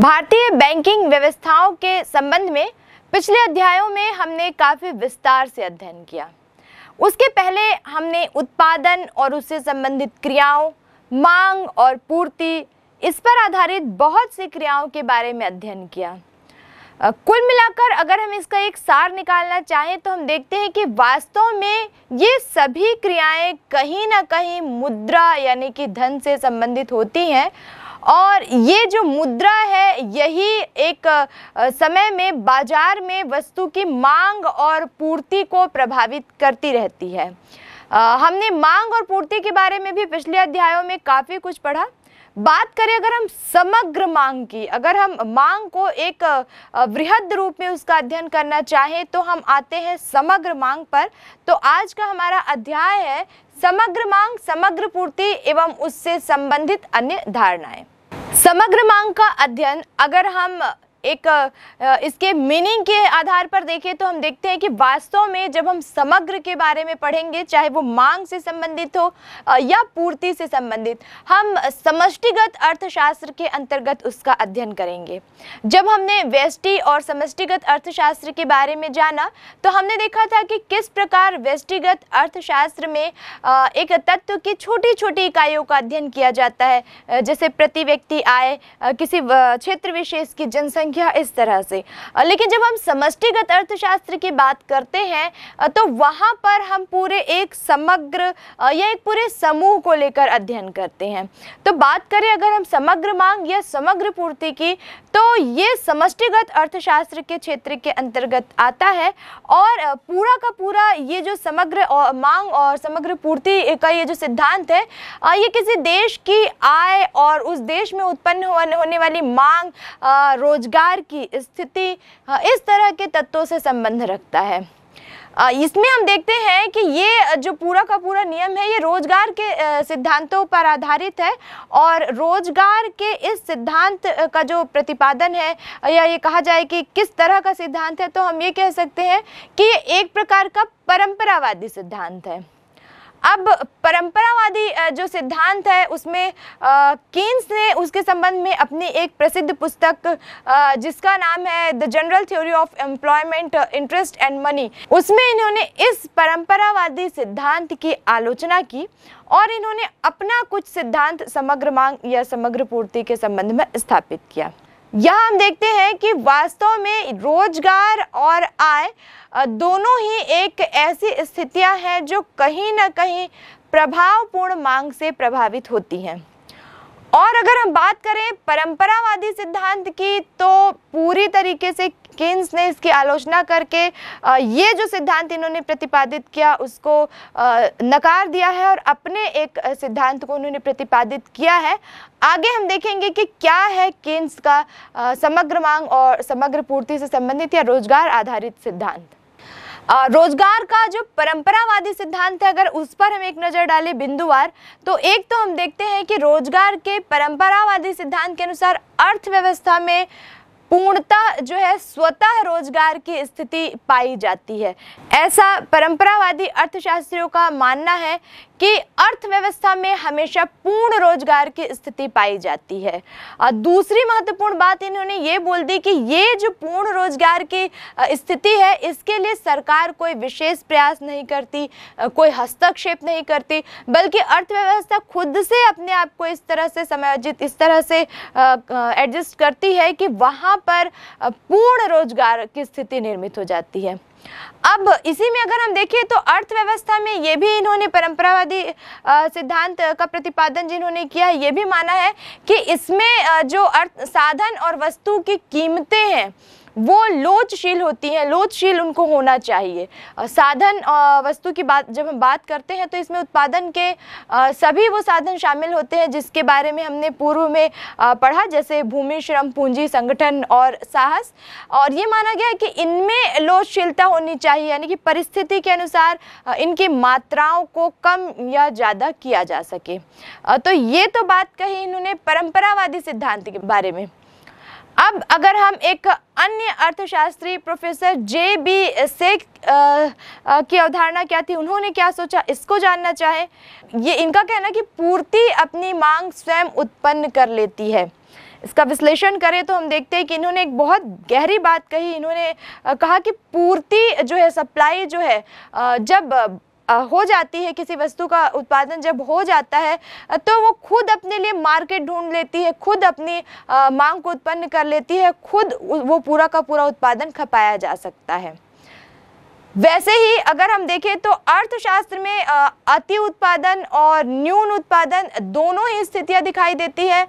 भारतीय बैंकिंग व्यवस्थाओं के संबंध में पिछले अध्यायों में हमने काफ़ी विस्तार से अध्ययन किया उसके पहले हमने उत्पादन और उससे संबंधित क्रियाओं मांग और पूर्ति इस पर आधारित बहुत सी क्रियाओं के बारे में अध्ययन किया कुल मिलाकर अगर हम इसका एक सार निकालना चाहें तो हम देखते हैं कि वास्तव में ये सभी क्रियाएं कहीं ना कहीं मुद्रा यानी कि धन से संबंधित होती हैं और ये जो मुद्रा है यही एक समय में बाजार में वस्तु की मांग और पूर्ति को प्रभावित करती रहती है हमने मांग और पूर्ति के बारे में भी पिछले अध्यायों में काफ़ी कुछ पढ़ा बात करें अगर हम समग्र मांग की अगर हम मांग को एक वृहद रूप में उसका अध्ययन करना चाहें तो हम आते हैं समग्र मांग पर तो आज का हमारा अध्याय है समग्र मांग समग्र पूर्ति एवं उससे संबंधित अन्य धारणाएं समग्र मांग का अध्ययन अगर हम एक इसके मीनिंग के आधार पर देखें तो हम देखते हैं कि वास्तव में जब हम समग्र के बारे में पढ़ेंगे चाहे वो मांग से संबंधित हो या पूर्ति से संबंधित हम समष्टिगत अर्थशास्त्र के अंतर्गत उसका अध्ययन करेंगे जब हमने वेष्टि और समष्टिगत अर्थशास्त्र के बारे में जाना तो हमने देखा था कि किस प्रकार वेष्टिगत अर्थशास्त्र में एक तत्व की छोटी छोटी इकाइयों का अध्ययन किया जाता है जैसे प्रति व्यक्ति आय किसी क्षेत्र विशेष की जनसंख्या गया इस तरह से लेकिन जब हम समष्टिगत अर्थशास्त्र की बात करते हैं तो वहाँ पर हम पूरे एक समग्र या एक पूरे समूह को लेकर अध्ययन करते हैं तो बात करें अगर हम समग्र मांग या समग्र पूर्ति की तो ये समष्टिगत अर्थशास्त्र के क्षेत्र के अंतर्गत आता है और पूरा का पूरा ये जो समग्र मांग और समग्र पूर्ति का ये जो सिद्धांत है ये किसी देश की आय और उस देश में उत्पन्न होने वाली मांग रोजगार प्यार की स्थिति हाँ, इस तरह के तत्वों से संबंध रखता है इसमें हम देखते हैं कि ये जो पूरा का पूरा नियम है ये रोजगार के सिद्धांतों पर आधारित है और रोजगार के इस सिद्धांत का जो प्रतिपादन है या ये कहा जाए कि किस तरह का सिद्धांत है तो हम ये कह सकते हैं कि ये एक प्रकार का परंपरावादी सिद्धांत है अब परंपरावादी जो सिद्धांत है उसमें कीन्स ने उसके संबंध में अपनी एक प्रसिद्ध पुस्तक जिसका नाम है the general theory of employment interest and money उसमें इन्होंने इस परंपरावादी सिद्धांत की आलोचना की और इन्होंने अपना कुछ सिद्धांत समग्र मांग या समग्र पूर्ति के संबंध में स्थापित किया यह हम देखते हैं कि वास्तव में रोजगार और आय दोनों ही एक ऐसी स्थितियां हैं जो कहीं ना कहीं प्रभावपूर्ण मांग से प्रभावित होती हैं और अगर हम बात करें परंपरावादी सिद्धांत की तो पूरी तरीके से केन्स ने इसकी आलोचना करके ये जो सिद्धांत इन्होंने प्रतिपादित किया उसको नकार दिया है और अपने एक सिद्धांत को उन्होंने प्रतिपादित किया है आगे हम देखेंगे कि क्या है केन्स का समग्र मांग और समग्र पूर्ति से संबंधित या रोजगार आधारित सिद्धांत रोजगार का जो परंपरावादी सिद्धांत है अगर उस पर हम एक नज़र डालें बिंदुवार तो एक तो हम देखते हैं कि रोजगार के परंपरावादी सिद्धांत के अनुसार अर्थव्यवस्था में पूर्णतः जो है स्वतः रोजगार की स्थिति पाई जाती है ऐसा परंपरावादी अर्थशास्त्रियों का मानना है कि अर्थव्यवस्था में हमेशा पूर्ण रोजगार की स्थिति पाई जाती है और दूसरी महत्वपूर्ण बात इन्होंने ये बोल दी कि ये जो पूर्ण रोजगार की स्थिति है इसके लिए सरकार कोई विशेष प्रयास नहीं करती कोई हस्तक्षेप नहीं करती बल्कि अर्थव्यवस्था खुद से अपने आप को इस तरह से समायोजित इस तरह से एडजस्ट करती है कि वहाँ पर पूर्ण रोजगार की स्थिति निर्मित हो जाती है अब इसी में अगर हम देखें तो अर्थव्यवस्था में ये भी इन्होंने परंपरावादी सिद्धांत का प्रतिपादन जिन्होंने किया है ये भी माना है कि इसमें जो अर्थ साधन और वस्तु की कीमतें हैं वो लोचशील होती हैं लोचशील उनको होना चाहिए साधन वस्तु की बात जब हम बात करते हैं तो इसमें उत्पादन के सभी वो साधन शामिल होते हैं जिसके बारे में हमने पूर्व में पढ़ा जैसे भूमि श्रम पूंजी संगठन और साहस और ये माना गया है कि इनमें लोचशीलता होनी चाहिए यानी कि परिस्थिति के अनुसार इनकी मात्राओं को कम या ज़्यादा किया जा सके तो ये तो बात कही इन्होंने परंपरावादी सिद्धांत के बारे में अब अगर हम एक अन्य अर्थशास्त्री प्रोफेसर जे बी सेख की अवधारणा क्या थी उन्होंने क्या सोचा इसको जानना चाहे ये इनका कहना कि पूर्ति अपनी मांग स्वयं उत्पन्न कर लेती है इसका विश्लेषण करें तो हम देखते हैं कि इन्होंने एक बहुत गहरी बात कही इन्होंने कहा कि पूर्ति जो है सप्लाई जो है जब हो जाती है किसी वस्तु का उत्पादन जब हो जाता है तो वो खुद अपने लिए मार्केट ढूंढ लेती है खुद अपनी मांग को उत्पन्न कर लेती है खुद वो पूरा का पूरा उत्पादन खपाया जा सकता है वैसे ही अगर हम देखें तो अर्थशास्त्र में अति उत्पादन और न्यून उत्पादन दोनों ही स्थितियां दिखाई देती है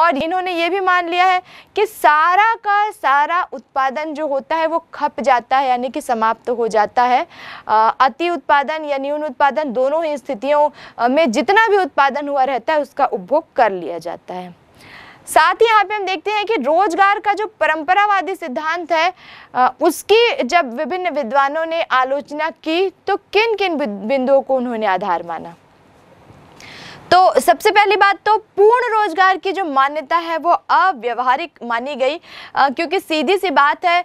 और इन्होंने ये भी मान लिया है कि सारा का सारा उत्पादन जो होता है वो खप जाता है यानी कि समाप्त तो हो जाता है अति उत्पादन या न्यून उत्पादन दोनों ही स्थितियों में जितना भी उत्पादन हुआ रहता है उसका उपभोग कर लिया जाता है साथ ही यहाँ पे हम देखते हैं कि रोजगार का जो परंपरावादी सिद्धांत है उसकी जब विभिन्न विद्वानों ने आलोचना की तो किन किन बिंदुओं को उन्होंने आधार माना तो सबसे पहली बात तो पूर्ण रोजगार की जो मान्यता है वो अव्यवहारिक मानी गई आ, क्योंकि सीधी सी बात है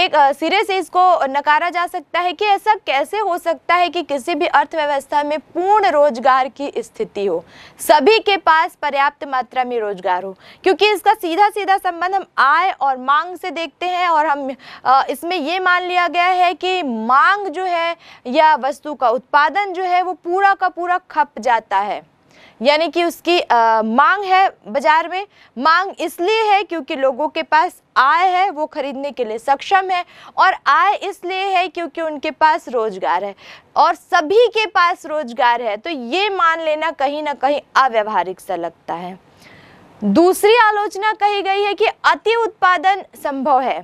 एक सिरे से इसको नकारा जा सकता है कि ऐसा कैसे हो सकता है कि किसी भी अर्थव्यवस्था में पूर्ण रोजगार की स्थिति हो सभी के पास पर्याप्त मात्रा में रोजगार हो क्योंकि इसका सीधा सीधा संबंध हम आय और मांग से देखते हैं और हम आ, इसमें ये मान लिया गया है कि मांग जो है या वस्तु का उत्पादन जो है वो पूरा का पूरा खप जाता है यानी कि उसकी आ, मांग है बाज़ार में मांग इसलिए है क्योंकि लोगों के पास आय है वो ख़रीदने के लिए सक्षम है और आय इसलिए है क्योंकि उनके पास रोज़गार है और सभी के पास रोज़गार है तो ये मान लेना कहीं ना कहीं अव्यवहारिक सा लगता है दूसरी आलोचना कही गई है कि अति उत्पादन संभव है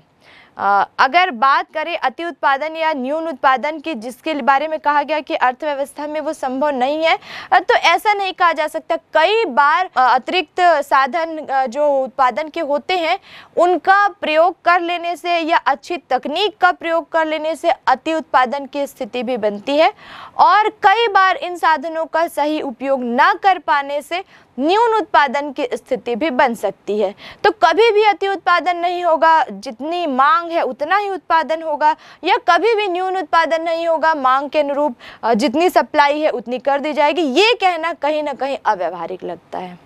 अगर बात करें अति उत्पादन या न्यून उत्पादन की जिसके बारे में कहा गया कि अर्थव्यवस्था में वो संभव नहीं है तो ऐसा नहीं कहा जा सकता कई बार अतिरिक्त साधन जो उत्पादन के होते हैं उनका प्रयोग कर लेने से या अच्छी तकनीक का प्रयोग कर लेने से अति उत्पादन की स्थिति भी बनती है और कई बार इन साधनों का सही उपयोग न कर पाने से न्यून उत्पादन की स्थिति भी बन सकती है तो कभी भी अति उत्पादन नहीं होगा जितनी मांग है उतना ही उत्पादन होगा या कभी भी न्यून उत्पादन नहीं होगा मांग के अनुरूप जितनी सप्लाई है उतनी कर दी जाएगी ये कहना कहीं ना कहीं अव्यवहारिक लगता है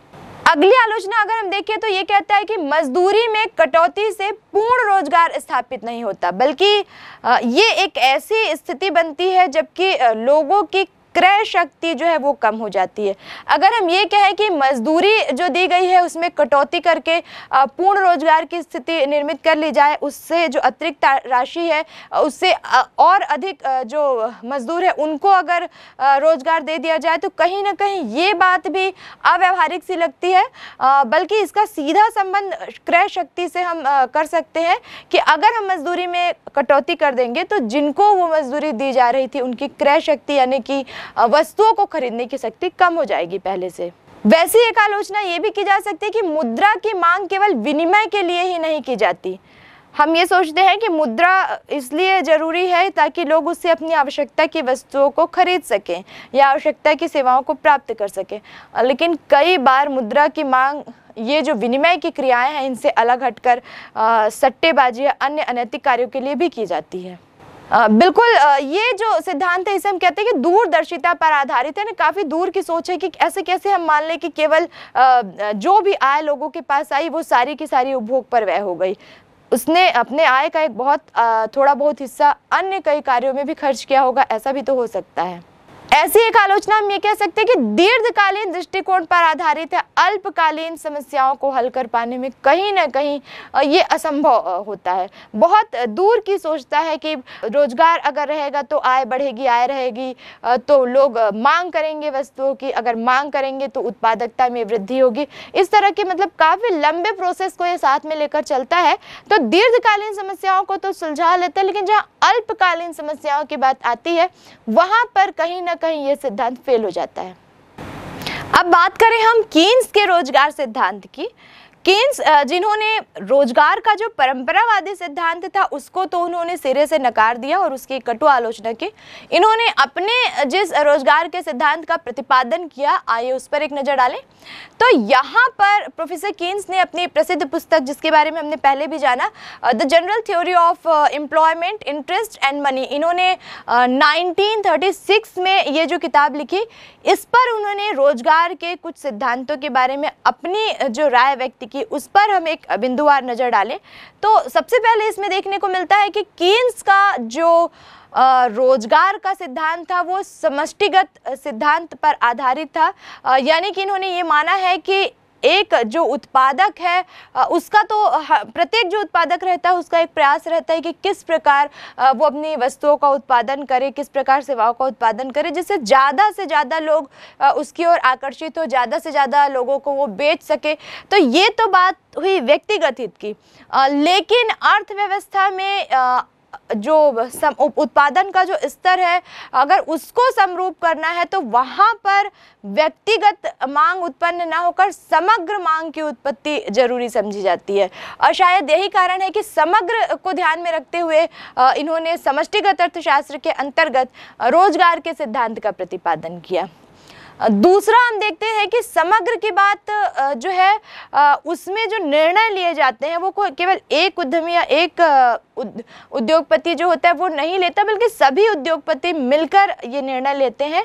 अगली आलोचना अगर हम देखें तो ये कहता है कि मजदूरी में कटौती से पूर्ण रोजगार स्थापित नहीं होता बल्कि ये एक ऐसी स्थिति बनती है जबकि लोगों की क्रय शक्ति जो है वो कम हो जाती है अगर हम ये कहें कि मजदूरी जो दी गई है उसमें कटौती करके पूर्ण रोजगार की स्थिति निर्मित कर ली जाए उससे जो अतिरिक्त राशि है उससे और अधिक जो मजदूर है उनको अगर रोजगार दे दिया जाए तो कहीं ना कहीं ये बात भी अव्यवहारिक सी लगती है बल्कि इसका सीधा संबंध क्रय शक्ति से हम कर सकते हैं कि अगर हम मजदूरी में कटौती कर देंगे तो जिनको वो मजदूरी दी जा रही थी उनकी क्रय शक्ति यानी कि वस्तुओं को खरीदने की शक्ति कम हो जाएगी पहले से वैसी एक आलोचना ये भी की जा सकती है कि मुद्रा की मांग केवल विनिमय के लिए ही नहीं की जाती हम ये सोचते हैं कि मुद्रा इसलिए ज़रूरी है ताकि लोग उससे अपनी आवश्यकता की वस्तुओं को खरीद सकें या आवश्यकता की सेवाओं को प्राप्त कर सकें लेकिन कई बार मुद्रा की मांग ये जो विनिमय की क्रियाएं हैं इनसे अलग हटकर सट्टेबाजी या अन्य अनैतिक कार्यों के लिए भी की जाती है आ, बिल्कुल आ, ये जो सिद्धांत है इसे हम कहते हैं कि दूरदर्शिता पर आधारित है ना काफ़ी दूर की सोच है कि ऐसे कैसे हम मान लें कि केवल आ, जो भी आय लोगों के पास आई वो सारी की सारी उपभोग पर व्यय हो गई उसने अपने आय का एक बहुत थोड़ा बहुत हिस्सा अन्य कई कार्यों में भी खर्च किया होगा ऐसा भी तो हो सकता है ऐसी एक आलोचना हम ये कह सकते हैं कि दीर्घकालीन दृष्टिकोण पर आधारित है अल्पकालीन समस्याओं को हल कर पाने में कहीं ना कहीं ये असंभव होता है बहुत दूर की सोचता है कि रोजगार अगर रहेगा तो आय बढ़ेगी आय रहेगी तो लोग मांग करेंगे वस्तुओं की अगर मांग करेंगे तो उत्पादकता में वृद्धि होगी इस तरह के मतलब काफ़ी लंबे प्रोसेस को ये साथ में लेकर चलता है तो दीर्घकालीन समस्याओं को तो सुलझा लेते हैं लेकिन जहाँ अल्पकालीन समस्याओं की बात आती है वहाँ पर कहीं ना कहीं ये सिद्धांत फेल हो जाता है अब बात करें हम कीन्स के रोजगार सिद्धांत की केन्स जिन्होंने रोजगार का जो परंपरावादी सिद्धांत था उसको तो उन्होंने सिरे से नकार दिया और उसकी कटु आलोचना की इन्होंने अपने जिस रोजगार के सिद्धांत का प्रतिपादन किया आइए उस पर एक नज़र डालें तो यहाँ पर प्रोफेसर केन्स ने अपनी प्रसिद्ध पुस्तक जिसके बारे में हमने पहले भी जाना the general theory of employment interest and money इन्होंने नाइनटीन में ये जो किताब लिखी इस पर उन्होंने रोजगार के कुछ सिद्धांतों के बारे में अपनी जो राय व्यक्त की उस पर हम एक बिंदुवार नज़र डालें तो सबसे पहले इसमें देखने को मिलता है कि कीन्स का जो रोजगार का सिद्धांत था वो समष्टिगत सिद्धांत पर आधारित था यानी कि इन्होंने ये माना है कि एक जो उत्पादक है उसका तो प्रत्येक जो उत्पादक रहता है उसका एक प्रयास रहता है कि किस प्रकार वो अपनी वस्तुओं का उत्पादन करे किस प्रकार सेवाओं का उत्पादन करे जिससे ज़्यादा से ज़्यादा लोग उसकी ओर आकर्षित हो ज़्यादा से ज़्यादा लोगों को वो बेच सके तो ये तो बात हुई व्यक्तिगत हित की लेकिन अर्थव्यवस्था में जो सम उत्पादन का जो स्तर है अगर उसको समरूप करना है तो वहाँ पर व्यक्तिगत मांग उत्पन्न ना होकर समग्र मांग की उत्पत्ति जरूरी समझी जाती है और शायद यही कारण है कि समग्र को ध्यान में रखते हुए इन्होंने समष्टिगत अर्थशास्त्र के अंतर्गत रोजगार के सिद्धांत का प्रतिपादन किया दूसरा हम देखते हैं कि समग्र की बात जो है उसमें जो निर्णय लिए जाते हैं वो केवल एक उद्यमी या एक उद्योगपति जो होता है वो नहीं लेता बल्कि सभी उद्योगपति मिलकर ये निर्णय लेते हैं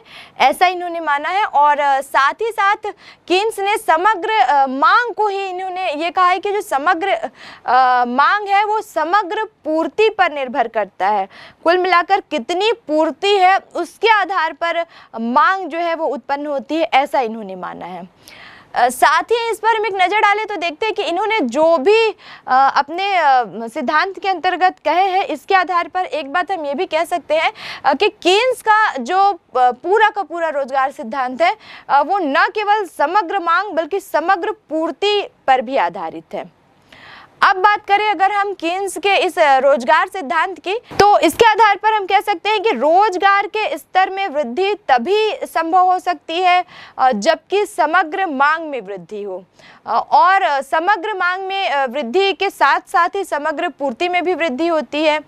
ऐसा इन्होंने माना है और साथ ही साथ किन्स ने समग्र मांग को ही इन्होंने ये कहा है कि जो समग्र मांग है वो समग्र पूर्ति पर निर्भर करता है कुल मिलाकर कितनी पूर्ति है उसके आधार पर मांग जो है वो उत्पन्न उत्पन्न होती है ऐसा इन्होंने माना है साथ ही इस पर हम एक नज़र डालें तो देखते हैं कि इन्होंने जो भी अपने सिद्धांत के अंतर्गत कहे हैं इसके आधार पर एक बात हम ये भी कह सकते हैं कि केन्स का जो पूरा का पूरा रोजगार सिद्धांत है वो न केवल समग्र मांग बल्कि समग्र पूर्ति पर भी आधारित है अब बात करें अगर हम किन्स के इस रोजगार सिद्धांत की तो इसके आधार पर हम कह सकते हैं कि रोजगार के स्तर में वृद्धि तभी संभव हो सकती है जबकि समग्र मांग में वृद्धि हो और समग्र मांग में वृद्धि के साथ साथ ही समग्र पूर्ति में भी वृद्धि होती है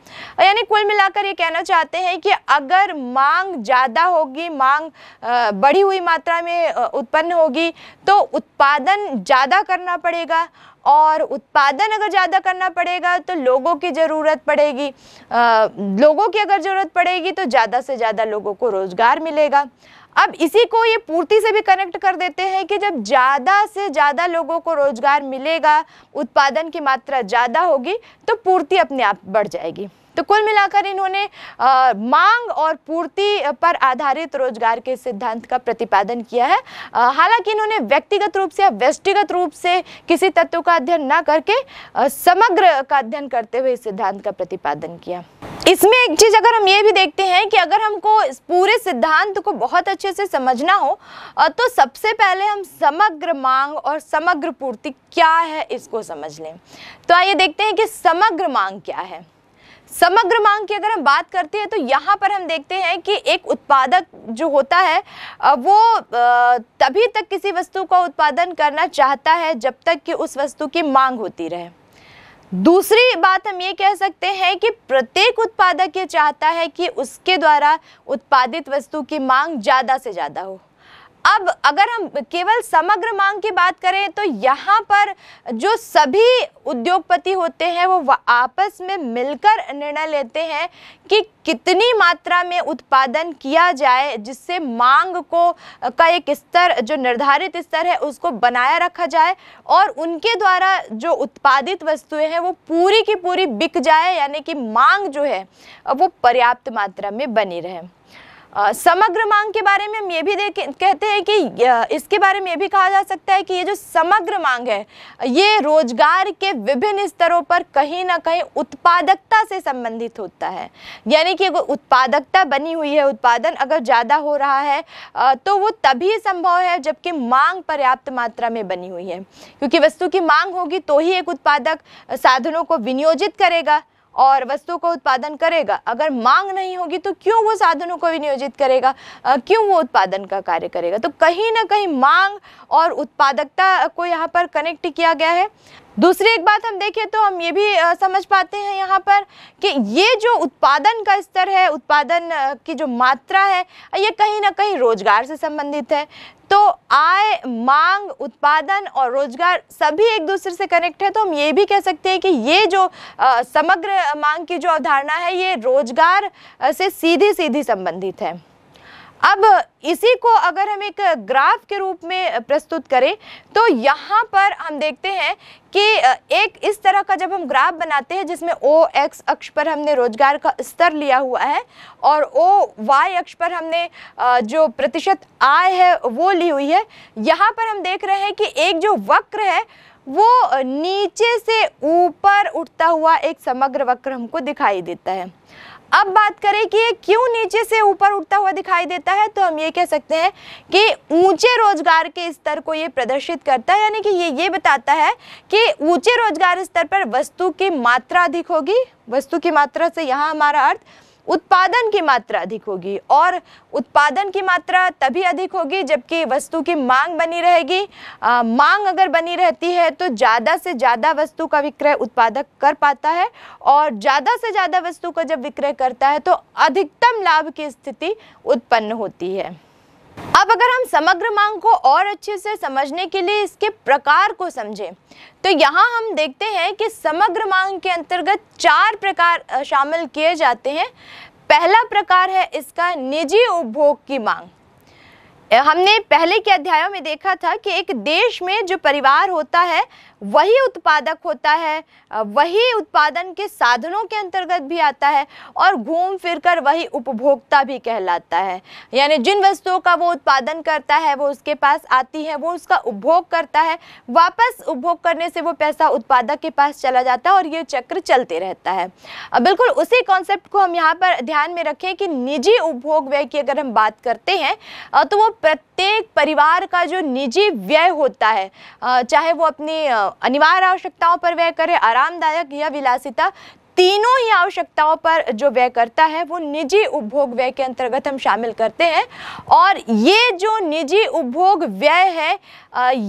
यानी कुल मिलाकर ये कहना चाहते हैं कि अगर मांग ज़्यादा होगी मांग बढ़ी हुई मात्रा में उत्पन्न होगी तो उत्पादन ज़्यादा करना पड़ेगा और उत्पादन अगर ज़्यादा करना पड़ेगा तो लोगों की ज़रूरत पड़ेगी आ, लोगों की अगर ज़रूरत पड़ेगी तो ज़्यादा से ज़्यादा लोगों को रोज़गार मिलेगा अब इसी को ये पूर्ति से भी कनेक्ट कर देते हैं कि जब ज़्यादा से ज़्यादा लोगों को रोज़गार मिलेगा उत्पादन की मात्रा ज़्यादा होगी तो पूर्ति अपने आप बढ़ जाएगी तो कुल मिलाकर इन्होंने आ, मांग और पूर्ति पर आधारित रोजगार के सिद्धांत का प्रतिपादन किया है हालांकि इन्होंने व्यक्तिगत रूप से या व्यष्टिगत रूप से किसी तत्व का अध्ययन न करके आ, समग्र का अध्ययन करते हुए इस सिद्धांत का प्रतिपादन किया इसमें एक चीज़ अगर हम ये भी देखते हैं कि अगर हमको इस पूरे सिद्धांत को बहुत अच्छे से समझना हो तो सबसे पहले हम समग्र मांग और समग्र पूर्ति क्या है इसको समझ लें तो आइए देखते हैं कि समग्र मांग क्या है समग्र मांग की अगर हम बात करते हैं तो यहाँ पर हम देखते हैं कि एक उत्पादक जो होता है वो तभी तक किसी वस्तु का उत्पादन करना चाहता है जब तक कि उस वस्तु की मांग होती रहे दूसरी बात हम ये कह सकते हैं कि प्रत्येक उत्पादक ये चाहता है कि उसके द्वारा उत्पादित वस्तु की मांग ज़्यादा से ज़्यादा हो अब अगर हम केवल समग्र मांग की बात करें तो यहाँ पर जो सभी उद्योगपति होते हैं वो आपस में मिलकर निर्णय लेते हैं कि कितनी मात्रा में उत्पादन किया जाए जिससे मांग को का एक स्तर जो निर्धारित स्तर है उसको बनाया रखा जाए और उनके द्वारा जो उत्पादित वस्तुएं हैं वो पूरी की पूरी बिक जाए यानी कि मांग जो है वो पर्याप्त मात्रा में बनी रहे समग्र मांग के बारे में हम ये भी देख कहते हैं कि इसके बारे में ये भी कहा जा सकता है कि ये जो समग्र मांग है ये रोजगार के विभिन्न स्तरों पर कहीं ना कहीं उत्पादकता से संबंधित होता है यानी कि अगर उत्पादकता बनी हुई है उत्पादन अगर ज़्यादा हो रहा है तो वो तभी संभव है जबकि मांग पर्याप्त मात्रा में बनी हुई है क्योंकि वस्तु की मांग होगी तो ही एक उत्पादक साधनों को विनियोजित करेगा और वस्तुओं का उत्पादन करेगा अगर मांग नहीं होगी तो क्यों वो साधनों को विनियोजित करेगा क्यों वो उत्पादन का कार्य करेगा तो कहीं ना कहीं मांग और उत्पादकता को यहाँ पर कनेक्ट किया गया है दूसरी एक बात हम देखें तो हम ये भी समझ पाते हैं यहाँ पर कि ये जो उत्पादन का स्तर है उत्पादन की जो मात्रा है ये कहीं ना कहीं रोजगार से संबंधित है तो आय मांग उत्पादन और रोजगार सभी एक दूसरे से कनेक्ट है तो हम ये भी कह सकते हैं कि ये जो आ, समग्र मांग की जो अवधारणा है ये रोजगार से सीधी सीधी संबंधित है अब इसी को अगर हम एक ग्राफ के रूप में प्रस्तुत करें तो यहाँ पर हम देखते हैं कि एक इस तरह का जब हम ग्राफ बनाते हैं जिसमें ओ एक्स अक्ष पर हमने रोजगार का स्तर लिया हुआ है और ओ वाई अक्ष पर हमने जो प्रतिशत आय है वो ली हुई है यहाँ पर हम देख रहे हैं कि एक जो वक्र है वो नीचे से ऊपर उठता हुआ एक समग्र वक्र हमको दिखाई देता है अब बात करें कि ये क्यों नीचे से ऊपर उठता हुआ दिखाई देता है तो हम ये कह सकते हैं कि ऊंचे रोजगार के स्तर को ये प्रदर्शित करता है यानी कि ये ये बताता है कि ऊंचे रोजगार स्तर पर वस्तु की मात्रा अधिक होगी वस्तु की मात्रा से यहाँ हमारा अर्थ उत्पादन की मात्रा अधिक होगी और उत्पादन की मात्रा तभी अधिक होगी जबकि वस्तु की मांग बनी रहेगी आ, मांग अगर बनी रहती है तो ज़्यादा से ज़्यादा वस्तु का विक्रय उत्पादक कर पाता है और ज़्यादा से ज़्यादा वस्तु का जब विक्रय करता है तो अधिकतम लाभ की स्थिति उत्पन्न होती है अब अगर हम समग्र मांग को और अच्छे से समझने के लिए इसके प्रकार को समझें तो यहाँ हम देखते हैं कि समग्र मांग के अंतर्गत चार प्रकार शामिल किए जाते हैं पहला प्रकार है इसका निजी उपभोग की मांग हमने पहले के अध्यायों में देखा था कि एक देश में जो परिवार होता है वही उत्पादक होता है वही उत्पादन के साधनों के अंतर्गत भी आता है और घूम फिर कर वही उपभोक्ता भी कहलाता है यानी जिन वस्तुओं का वो उत्पादन करता है वो उसके पास आती है वो उसका उपभोग करता है वापस उपभोग करने से वो पैसा उत्पादक के पास चला जाता है और ये चक्र चलते रहता है अब बिल्कुल उसी कॉन्सेप्ट को हम यहाँ पर ध्यान में रखें कि निजी उपभोग व्यय की अगर हम बात करते हैं तो वो प्रत्येक प्रत्येक परिवार का जो निजी व्यय होता है चाहे वो अपनी अनिवार्य आवश्यकताओं पर व्यय करे आरामदायक या विलासिता तीनों ही आवश्यकताओं पर जो व्यय करता है वो निजी उपभोग व्यय के अंतर्गत हम शामिल करते हैं और ये जो निजी उपभोग व्यय है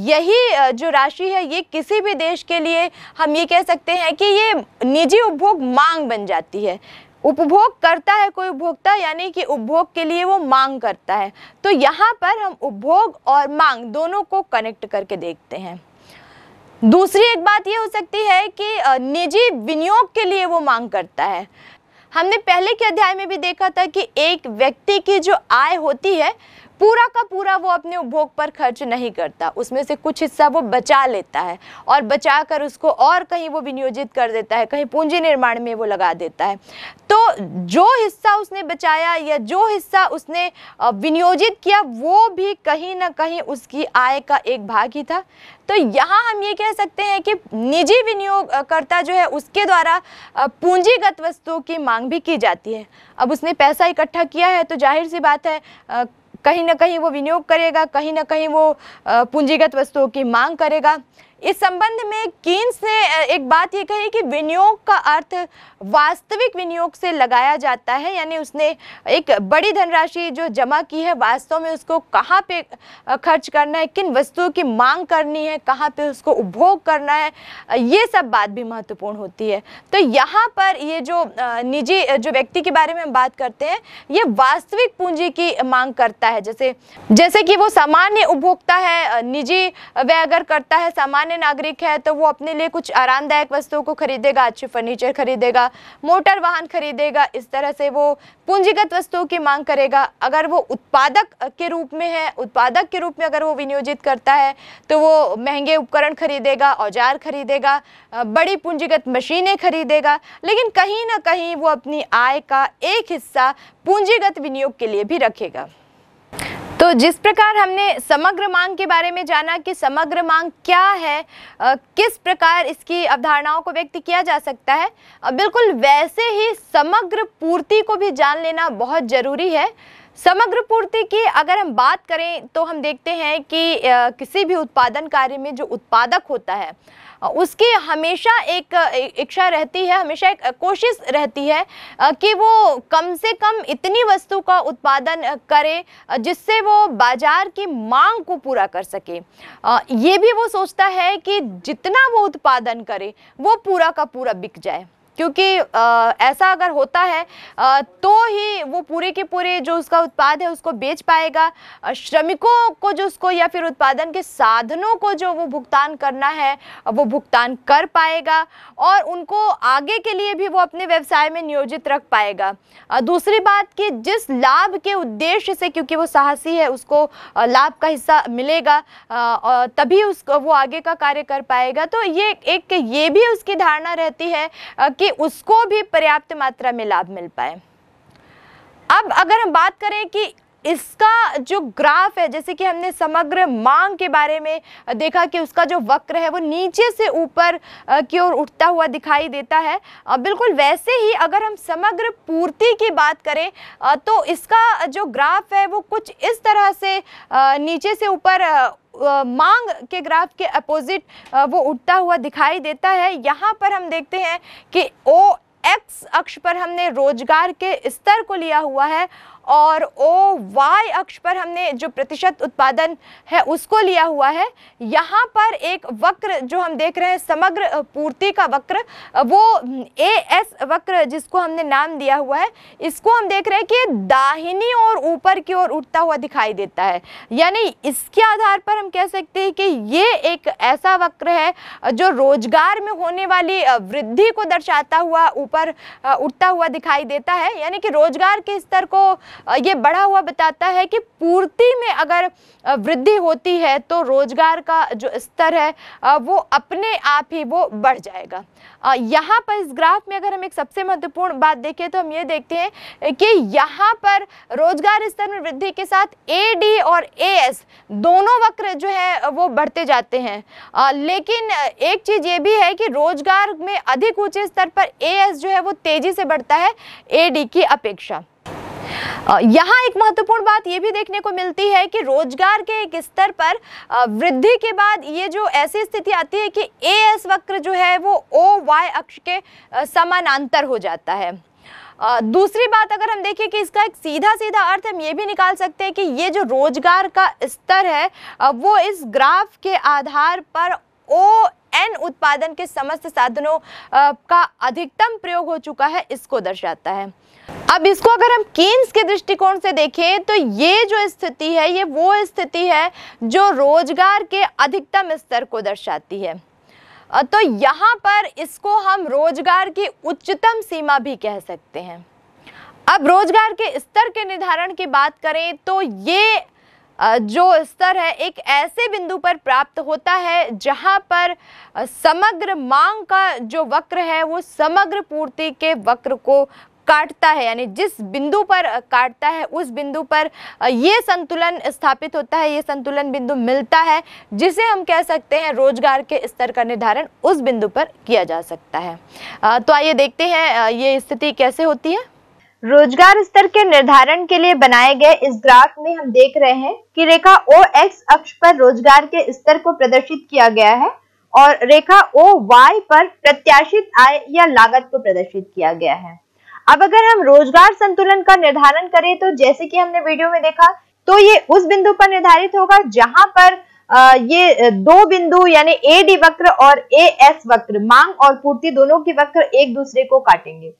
यही जो राशि है ये किसी भी देश के लिए हम ये कह सकते हैं कि ये निजी उपभोग मांग बन जाती है उपभोग करता है कोई उपभोक्ता यानी कि उपभोग के लिए वो मांग करता है तो यहाँ पर हम उपभोग और मांग दोनों को कनेक्ट करके देखते हैं दूसरी एक बात ये हो सकती है कि निजी विनियोग के लिए वो मांग करता है हमने पहले के अध्याय में भी देखा था कि एक व्यक्ति की जो आय होती है पूरा का पूरा वो अपने उपभोग पर खर्च नहीं करता उसमें से कुछ हिस्सा वो बचा लेता है और बचा कर उसको और कहीं वो विनियोजित कर देता है कहीं पूंजी निर्माण में वो लगा देता है तो जो हिस्सा उसने बचाया या जो हिस्सा उसने विनियोजित किया वो भी कहीं ना कहीं उसकी आय का एक भाग ही था तो यहाँ हम ये कह सकते हैं कि निजी विनियोगकर्ता जो है उसके द्वारा पूंजीगत वस्तुओं की मांग भी की जाती है अब उसने पैसा इकट्ठा किया है तो जाहिर सी बात है कहीं ना कहीं वो विनियोग करेगा कहीं ना कहीं वो पूंजीगत वस्तुओं की मांग करेगा इस संबंध में कीन्स ने एक बात ये कही कि विनियोग का अर्थ वास्तविक विनियोग से लगाया जाता है यानी उसने एक बड़ी धनराशि जो जमा की है वास्तव में उसको कहाँ पे खर्च करना है किन वस्तुओं की मांग करनी है कहाँ पे उसको उपभोग करना है ये सब बात भी महत्वपूर्ण होती है तो यहाँ पर ये जो निजी जो व्यक्ति के बारे में हम बात करते हैं ये वास्तविक पूंजी की मांग करता है जैसे जैसे कि वो सामान्य उपभोक्ता है निजी व्यय अगर करता है सामान्य सामान्य नागरिक है तो वो अपने लिए कुछ आरामदायक वस्तुओं को खरीदेगा अच्छे फर्नीचर खरीदेगा मोटर वाहन खरीदेगा इस तरह से वो पूंजीगत वस्तुओं की मांग करेगा अगर वो उत्पादक के रूप में है उत्पादक के रूप में अगर वो विनियोजित करता है तो वो महंगे उपकरण खरीदेगा औजार खरीदेगा बड़ी पूंजीगत मशीनें खरीदेगा लेकिन कहीं ना कहीं वो अपनी आय का एक हिस्सा पूंजीगत विनियोग के लिए भी रखेगा तो जिस प्रकार हमने समग्र मांग के बारे में जाना कि समग्र मांग क्या है आ, किस प्रकार इसकी अवधारणाओं को व्यक्त किया जा सकता है आ, बिल्कुल वैसे ही समग्र पूर्ति को भी जान लेना बहुत ज़रूरी है समग्र पूर्ति की अगर हम बात करें तो हम देखते हैं कि आ, किसी भी उत्पादन कार्य में जो उत्पादक होता है उसकी हमेशा एक इच्छा रहती है हमेशा एक कोशिश रहती है कि वो कम से कम इतनी वस्तु का उत्पादन करे जिससे वो बाज़ार की मांग को पूरा कर सके ये भी वो सोचता है कि जितना वो उत्पादन करे वो पूरा का पूरा बिक जाए क्योंकि आ, ऐसा अगर होता है आ, तो ही वो पूरे के पूरे जो उसका उत्पाद है उसको बेच पाएगा श्रमिकों को जो उसको या फिर उत्पादन के साधनों को जो वो भुगतान करना है वो भुगतान कर पाएगा और उनको आगे के लिए भी वो अपने व्यवसाय में नियोजित रख पाएगा दूसरी बात कि जिस लाभ के उद्देश्य से क्योंकि वो साहसी है उसको लाभ का हिस्सा मिलेगा तभी उसको वो आगे का कार्य कर पाएगा तो ये एक ये भी उसकी धारणा रहती है कि कि उसको भी पर्याप्त मात्रा में लाभ मिल पाए अब अगर हम बात करें कि इसका जो ग्राफ है जैसे कि हमने समग्र मांग के बारे में देखा कि उसका जो वक्र है वो नीचे से ऊपर की ओर उठता हुआ दिखाई देता है बिल्कुल वैसे ही अगर हम समग्र पूर्ति की बात करें तो इसका जो ग्राफ है वो कुछ इस तरह से नीचे से ऊपर मांग के ग्राफ के अपोजिट वो उठता हुआ दिखाई देता है यहाँ पर हम देखते हैं कि ओ एक्स अक्ष पर हमने रोजगार के स्तर को लिया हुआ है और ओ वाई अक्ष पर हमने जो प्रतिशत उत्पादन है उसको लिया हुआ है यहाँ पर एक वक्र जो हम देख रहे हैं समग्र पूर्ति का वक्र वो ए एस वक्र जिसको हमने नाम दिया हुआ है इसको हम देख रहे हैं कि दाहिनी और ऊपर की ओर उठता हुआ दिखाई देता है यानी इसके आधार पर हम कह सकते हैं कि ये एक ऐसा वक्र है जो रोजगार में होने वाली वृद्धि को दर्शाता हुआ ऊपर उठता हुआ दिखाई देता है यानी कि रोजगार के स्तर को ये बढ़ा हुआ बताता है कि पूर्ति में अगर वृद्धि होती है तो रोजगार का जो स्तर है वो अपने आप ही वो बढ़ जाएगा यहाँ पर इस ग्राफ में अगर हम एक सबसे महत्वपूर्ण बात देखें तो हम ये देखते हैं कि यहाँ पर रोजगार स्तर में वृद्धि के साथ ए डी और ए एस दोनों वक्र जो है वो बढ़ते जाते हैं लेकिन एक चीज़ ये भी है कि रोजगार में अधिक ऊंचे स्तर पर ए एस जो है वो तेज़ी से बढ़ता है ए डी की अपेक्षा यहाँ एक महत्वपूर्ण बात ये भी देखने को मिलती है कि रोजगार के एक स्तर पर वृद्धि के बाद ये जो ऐसी स्थिति आती है कि ए एस वक्र जो है वो ओ वाई अक्ष के समानांतर हो जाता है दूसरी बात अगर हम देखें कि इसका एक सीधा सीधा अर्थ हम ये भी निकाल सकते हैं कि ये जो रोजगार का स्तर है वो इस ग्राफ के आधार पर ओ एन उत्पादन के समस्त साधनों का अधिकतम प्रयोग हो चुका है इसको दर्शाता है अब इसको अगर हम कीन्स के दृष्टिकोण से देखें तो ये जो स्थिति है ये वो स्थिति है जो रोजगार के अधिकतम स्तर को दर्शाती है तो यहाँ पर इसको हम रोजगार की उच्चतम सीमा भी कह सकते हैं अब रोजगार के स्तर के निर्धारण की बात करें तो ये जो स्तर है एक ऐसे बिंदु पर प्राप्त होता है जहाँ पर समग्र मांग का जो वक्र है वो समग्र पूर्ति के वक्र को काटता है यानी जिस बिंदु पर काटता है उस बिंदु पर ये संतुलन स्थापित होता है ये संतुलन बिंदु मिलता है जिसे हम कह सकते हैं रोजगार के स्तर का निर्धारण उस बिंदु पर किया जा सकता है तो आइए देखते हैं ये स्थिति कैसे होती है रोजगार स्तर के निर्धारण के लिए बनाए गए इस ग्राफ में हम देख रहे हैं कि रेखा ओ एक्स अक्ष पर रोजगार के स्तर को प्रदर्शित किया गया है और रेखा ओ वाई पर प्रत्याशित आय या लागत को प्रदर्शित किया गया है अब अगर हम रोजगार संतुलन का निर्धारण करें तो जैसे कि हमने वीडियो में देखा तो ये उस बिंदु पर निर्धारित होगा जहां पर ये दो बिंदु यानी ए डी वक्र और ए एस वक्र मांग और पूर्ति दोनों के वक्र एक दूसरे को काटेंगे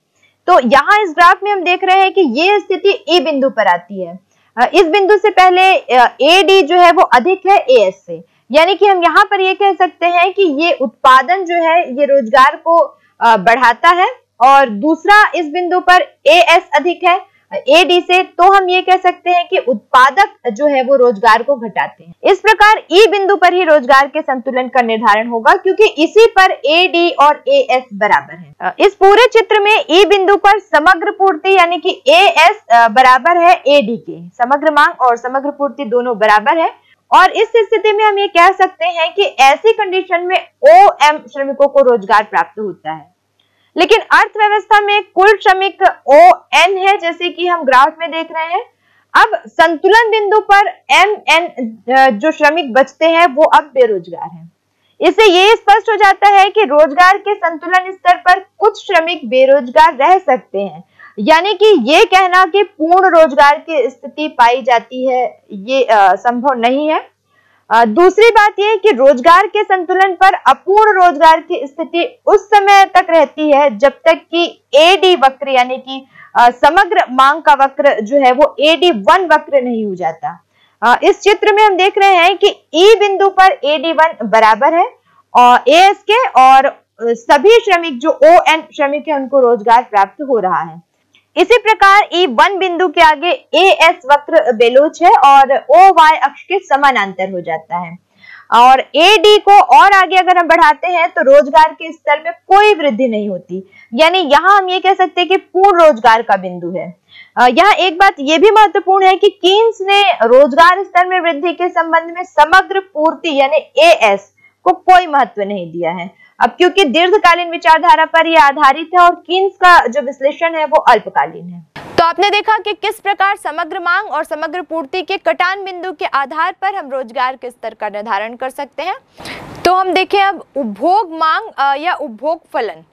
तो यहाँ इस ग्राफ में हम देख रहे हैं कि ये स्थिति ई बिंदु पर आती है इस बिंदु से पहले ए डी जो है वो अधिक है ए एस से यानी कि हम यहाँ पर ये कह सकते हैं कि ये उत्पादन जो है ये रोजगार को बढ़ाता है और दूसरा इस बिंदु पर ए एस अधिक है ए डी से तो हम ये कह सकते हैं कि उत्पादक जो है वो रोजगार को घटाते हैं इस प्रकार ई e बिंदु पर ही रोजगार के संतुलन का निर्धारण होगा क्योंकि इसी पर ए डी और ए एस बराबर है इस पूरे चित्र में ई e बिंदु पर समग्र पूर्ति यानी कि ए एस बराबर है ए डी के समग्र मांग और समग्र पूर्ति दोनों बराबर है और इस स्थिति में हम ये कह सकते हैं कि ऐसी कंडीशन में ओ एम श्रमिकों को रोजगार प्राप्त होता है लेकिन अर्थव्यवस्था में कुल श्रमिक ओ एन है जैसे कि हम ग्राफ में देख रहे हैं अब संतुलन बिंदु पर एम एन जो श्रमिक बचते हैं वो अब बेरोजगार हैं इससे ये स्पष्ट हो जाता है कि रोजगार के संतुलन स्तर पर कुछ श्रमिक बेरोजगार रह सकते हैं यानी कि ये कहना कि पूर्ण रोजगार की स्थिति पाई जाती है ये संभव नहीं है दूसरी बात यह कि रोजगार के संतुलन पर अपूर्ण रोजगार की स्थिति उस समय तक रहती है जब तक कि एडी वक्र यानी कि समग्र मांग का वक्र जो है वो एडी वन वक्र नहीं हो जाता इस चित्र में हम देख रहे हैं कि ई e बिंदु पर एडी वन बराबर है और एएस के और सभी श्रमिक जो ओ एन श्रमिक है उनको रोजगार प्राप्त हो रहा है इसी प्रकार ई वन बिंदु के आगे ए एस वक्र बेलोच है और ओ वाई अक्ष के समानांतर हो जाता है और ए डी को और आगे अगर हम बढ़ाते हैं तो रोजगार के स्तर में कोई वृद्धि नहीं होती यानी यहाँ हम ये कह सकते हैं कि पूर्ण रोजगार का बिंदु है यहाँ एक बात ये भी महत्वपूर्ण है कि कीन्स ने रोजगार स्तर में वृद्धि के संबंध में समग्र पूर्ति यानी ए एस को कोई महत्व नहीं दिया है अब क्योंकि दीर्घकालीन विचारधारा पर यह आधारित है और किन्स का जो विश्लेषण है वो अल्पकालीन है तो आपने देखा कि किस प्रकार समग्र मांग और समग्र पूर्ति के कटान बिंदु के आधार पर हम रोजगार के स्तर का निर्धारण कर सकते हैं तो हम देखें अब उपभोग मांग या उपभोग फलन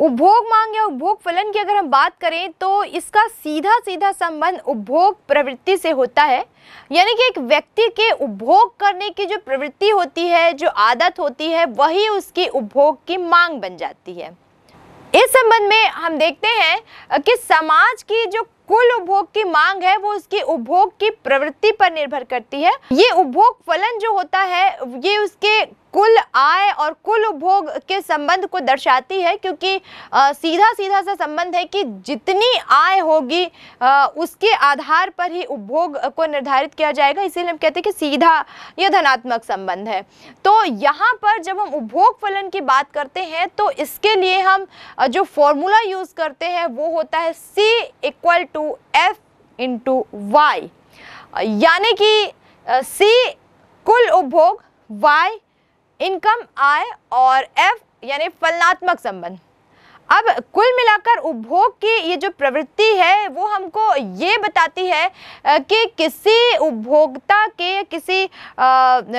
उपभोग मांग या उपभोग फलन की अगर हम बात करें तो इसका सीधा सीधा संबंध उपभोग प्रवृत्ति से होता है यानी कि एक व्यक्ति के उपभोग करने की जो प्रवृत्ति होती है जो आदत होती है वही उसकी उपभोग की मांग बन जाती है इस संबंध में हम देखते हैं कि समाज की जो कुल उपभोग की मांग है वो उसकी उपभोग की प्रवृत्ति पर निर्भर करती है ये उपभोग फलन जो होता है ये उसके कुल आय और कुल उपभोग के संबंध को दर्शाती है क्योंकि आ, सीधा सीधा सा संबंध है कि जितनी आय होगी आ, उसके आधार पर ही उपभोग को निर्धारित किया जाएगा इसीलिए हम कहते हैं कि सीधा यह धनात्मक संबंध है तो यहाँ पर जब हम उपभोग फलन की बात करते हैं तो इसके लिए हम जो फॉर्मूला यूज़ करते हैं वो होता है C equal to F into Y यानी कि सी कुल उपभोग वाई इनकम आय और एफ यानी फलनात्मक संबंध अब कुल मिलाकर उपभोग की ये जो प्रवृत्ति है वो हमको ये बताती है कि किसी उपभोक्ता के किसी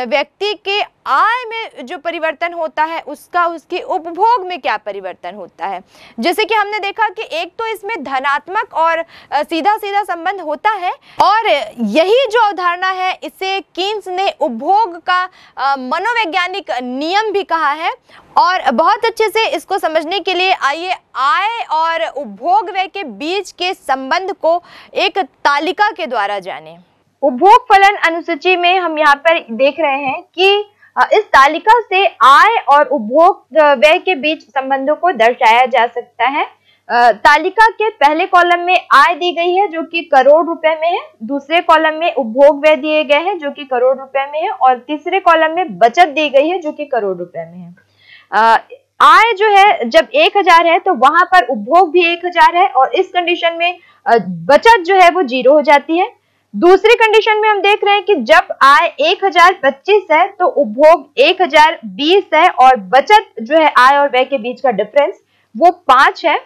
व्यक्ति के आय में जो परिवर्तन होता है उसका उसकी उपभोग में क्या परिवर्तन होता है जैसे कि हमने देखा कि एक तो इसमें धनात्मक और सीधा सीधा संबंध होता है और यही जो अवधारणा है इसे कीन्स ने उपभोग का मनोवैज्ञानिक नियम भी कहा है और बहुत अच्छे से इसको समझने के लिए आइए आय और उपभोग व्यय के बीच के संबंध को एक तालिका के द्वारा जाने उपभोग फलन अनुसूची में हम यहाँ पर देख रहे हैं कि इस तालिका से आय और उपभोग व्यय के बीच संबंधों को दर्शाया जा सकता है तालिका के पहले कॉलम में आय दी गई है जो कि करोड़ रुपए में है दूसरे कॉलम में उपभोग व्यय दिए गए हैं जो कि करोड़ रुपए में है और तीसरे कॉलम में बचत दी गई है जो कि करोड़ रुपए में है आय जो है जब एक हजार है तो वहां पर उपभोग भी एक हजार है और इस कंडीशन में बचत जो है वो जीरो हो जाती है दूसरी कंडीशन में हम देख रहे हैं कि जब आय 1025 है तो उपभोग 1020 है और बचत जो है आय और व्यय के बीच का डिफरेंस वो पांच है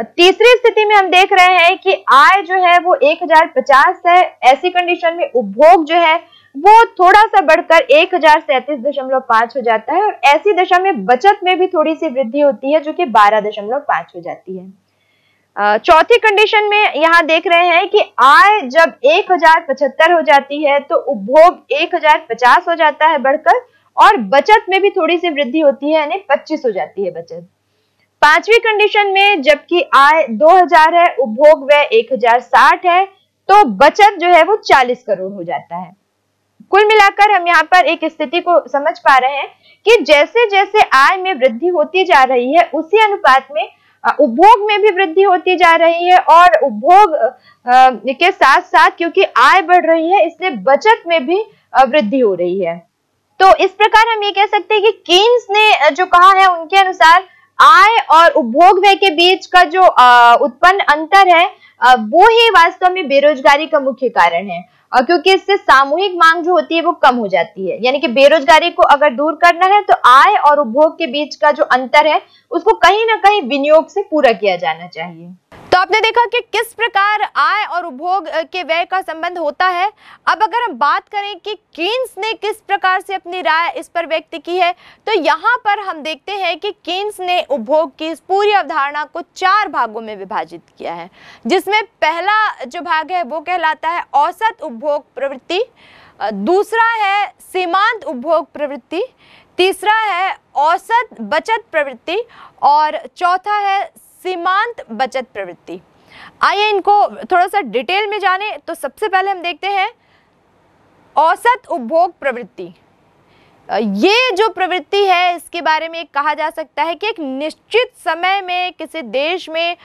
तीसरी स्थिति में हम देख रहे हैं कि आय जो है वो 1050 है ऐसी कंडीशन में उपभोग जो है वो थोड़ा सा बढ़कर एक हो जाता है और ऐसी दशा में बचत में भी थोड़ी सी वृद्धि होती है जो कि 12.5 हो जाती है चौथी कंडीशन में यहाँ देख रहे हैं कि आय जब पचहत्तर हो जाती है तो उपभोग पचास हो जाता है बढ़कर और बचत में भी थोड़ी सी वृद्धि होती है यानी पच्चीस हो जाती है बचत पांचवी कंडीशन में जबकि आय 2000 है उपभोग वह 1060 है तो बचत जो है वो 40 करोड़ हो जाता है कुल मिलाकर हम यहाँ पर एक स्थिति को समझ पा रहे हैं कि जैसे जैसे आय में वृद्धि होती जा रही है उसी अनुपात में उपभोग में भी वृद्धि होती जा रही है और उपभोग के साथ साथ क्योंकि आय बढ़ रही है इसलिए बचत में भी वृद्धि हो रही है तो इस प्रकार हम ये कह सकते हैं कि कीन्स ने जो कहा है उनके अनुसार आय और उपभोग व्यय के बीच का जो उत्पन्न अंतर है वो ही वास्तव में बेरोजगारी का मुख्य कारण है और क्योंकि इससे सामूहिक मांग जो होती है वो कम हो जाती है यानी कि बेरोजगारी को अगर दूर करना है तो आय और उपभोग के बीच का जो अंतर है उसको कहीं ना कहीं विनियोग से पूरा किया जाना चाहिए तो आपने देखा कि किस प्रकार आय और उपभोग के व्यय का संबंध होता है अब अगर हम बात करें कि केन्स ने किस प्रकार से अपनी राय इस पर व्यक्त की है तो यहाँ पर हम देखते हैं कि केन्स ने उपभोग की इस पूरी अवधारणा को चार भागों में विभाजित किया है जिसमें पहला जो भाग है वो कहलाता है औसत उपभोग प्रवृत्ति दूसरा है सीमांत उपभोग प्रवृत्ति तीसरा है औसत बचत प्रवृत्ति और चौथा है सीमांत बचत प्रवृत्ति आइए इनको थोड़ा सा डिटेल में जाने तो सबसे पहले हम देखते हैं औसत उपभोग प्रवृत्ति ये जो प्रवृत्ति है इसके बारे में कहा जा सकता है कि एक निश्चित समय में किसी देश में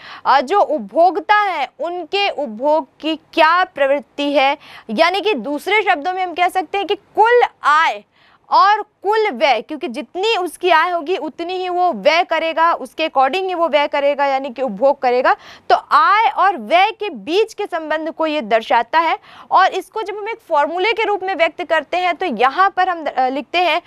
जो उपभोक्ता है उनके उपभोग की क्या प्रवृत्ति है यानी कि दूसरे शब्दों में हम कह सकते हैं कि कुल आय और कुल व्यय क्योंकि जितनी उसकी आय होगी उतनी ही वो व्यय करेगा उसके अकॉर्डिंग ही वो व्यय करेगा यानी कि उपभोग करेगा तो आय और व्यय के बीच के संबंध को ये दर्शाता है और इसको जब हम एक फॉर्मूले के रूप में व्यक्त करते हैं तो यहाँ पर हम लिखते हैं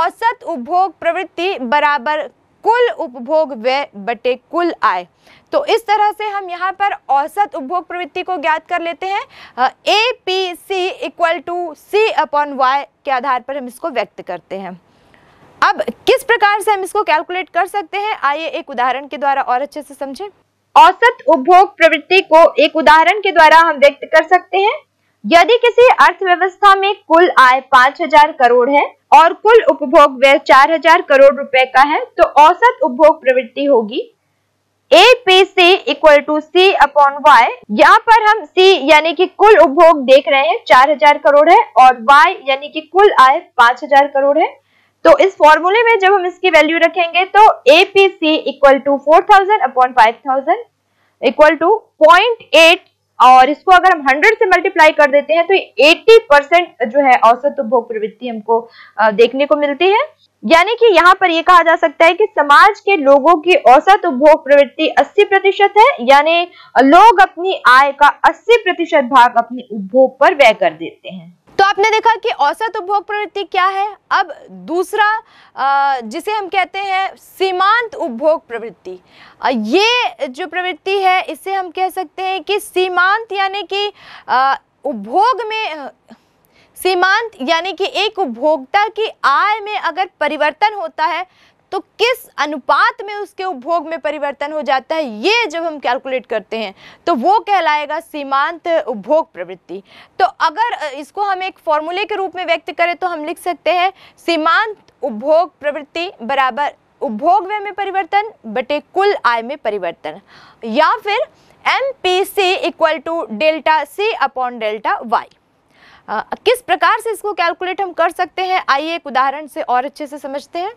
औसत उपभोग प्रवृत्ति बराबर कुल उपभोग व्यय बटे कुल आय तो इस तरह से हम यहाँ पर औसत उपभोग प्रवृत्ति को ज्ञात कर लेते हैं A P C equal to C upon Y के आधार पर हम इसको व्यक्त करते हैं अब किस प्रकार से हम इसको कैलकुलेट कर सकते हैं आइए एक उदाहरण के द्वारा और अच्छे से समझें औसत उपभोग प्रवृत्ति को एक उदाहरण के द्वारा हम व्यक्त कर सकते हैं यदि किसी अर्थव्यवस्था में कुल आय 5000 करोड़ है और कुल उपभोग व्यय 4000 करोड़ रुपए का है तो औसत उपभोग प्रवृत्ति होगी A P C equal to C upon Y यहाँ पर हम सी यानी कि कुल उपभोग देख रहे हैं चार हजार करोड़ है और वाई यानी कि कुल आय पांच हजार करोड़ है तो इस फॉर्मूले में जब हम इसकी वैल्यू रखेंगे तो A P C equal to four thousand upon five thousand equal to point eight और इसको अगर हम हंड्रेड से मल्टीप्लाई कर देते हैं तो एट्टी परसेंट जो है औसत उपभोग प्रवृत्ति हमको देखने को मिलती है यानी कि यहाँ पर ये कहा जा सकता है कि समाज के लोगों की औसत उपभोग प्रवृत्ति 80 प्रतिशत है यानी लोग अपनी आय का 80 प्रतिशत भाग अपने उपभोग पर व्यय कर देते हैं तो आपने देखा कि औसत उपभोग प्रवृत्ति क्या है अब दूसरा जिसे हम कहते हैं सीमांत उपभोग प्रवृत्ति ये जो प्रवृत्ति है इसे हम कह सकते हैं कि सीमांत यानी कि उपभोग में सीमांत यानी कि एक उपभोक्ता की आय में अगर परिवर्तन होता है तो किस अनुपात में उसके उपभोग में परिवर्तन हो जाता है ये जब हम कैलकुलेट करते हैं तो वो कहलाएगा सीमांत उपभोग प्रवृत्ति तो अगर इसको हम एक फॉर्मूले के रूप में व्यक्त करें तो हम लिख सकते हैं सीमांत उपभोग प्रवृत्ति बराबर उपभोग व्यय में परिवर्तन बटे कुल आय में परिवर्तन या फिर M P C equal to delta C upon delta Y आ, किस प्रकार से इसको कैलकुलेट हम कर सकते हैं आइए एक उदाहरण से और अच्छे से समझते हैं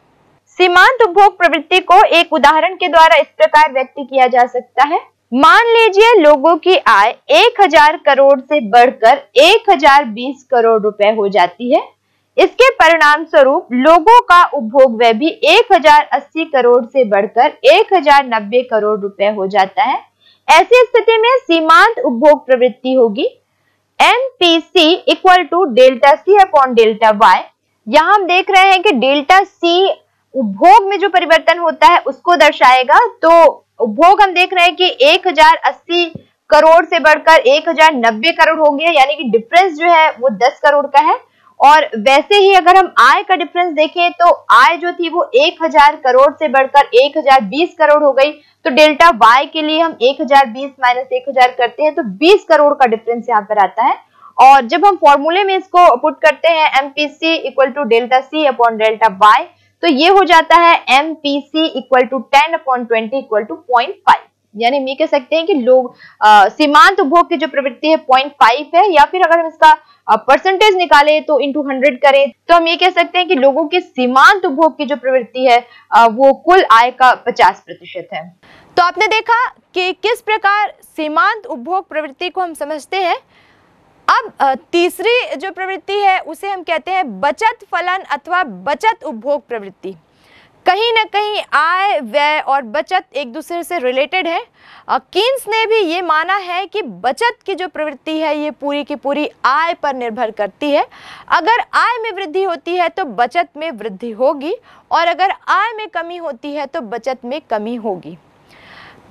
सीमांत उपभोग प्रवृत्ति को एक उदाहरण के द्वारा इस प्रकार व्यक्त किया जा सकता है मान लीजिए लोगों की आय 1000 करोड़ से बढ़कर 1020 करोड़ रुपए हो जाती है इसके परिणाम स्वरूप लोगों का उपभोग व्यय भी 1080 करोड़ से बढ़कर 1090 करोड़ रुपए हो जाता है ऐसी स्थिति में सीमांत उपभोग प्रवृत्ति होगी M P C equal to delta C upon delta Y यहां हम देख रहे हैं कि डेल्टा सी उपभोग में जो परिवर्तन होता है उसको दर्शाएगा तो उपभोग हम देख रहे हैं कि 1080 करोड़ से बढ़कर 1090 करोड़ हो गया यानी कि डिफरेंस जो है वो 10 करोड़ का है और वैसे ही अगर हम आय का डिफरेंस देखें तो आय जो थी वो 1000 करोड़ से बढ़कर 1020 करोड़ हो गई तो डेल्टा वाई के लिए हम 1020 माइनस 1000 करते हैं तो 20 करोड़ का डिफरेंस यहाँ पर आता है और जब हम फॉर्मूले में इसको पुट करते हैं C equal to delta C upon delta Y तो ये हो जाता है C equal to ten upon twenty equal to point five यानी हम ये कह सकते हैं कि लोग सीमांत उपभोग की जो प्रवृत्ति है पॉइंट फाइव है या फिर अगर हम इसका परसेंटेज निकाले तो इंटू हंड्रेड करें तो हम ये कह सकते हैं कि लोगों के सीमांत उपभोग की जो प्रवृत्ति है वो कुल आय का पचास प्रतिशत है तो आपने देखा कि किस प्रकार सीमांत उपभोग प्रवृत्ति को हम समझते हैं अब तीसरी जो प्रवृत्ति है उसे हम कहते हैं बचत फलन अथवा बचत उपभोग प्रवृत्ति कहीं ना कहीं आय व्यय और बचत एक दूसरे से रिलेटेड है कीन्स ने भी ये माना है कि बचत की जो प्रवृत्ति है ये पूरी की पूरी आय पर निर्भर करती है अगर आय में वृद्धि होती है तो बचत में वृद्धि होगी और अगर आय में कमी होती है तो बचत में कमी होगी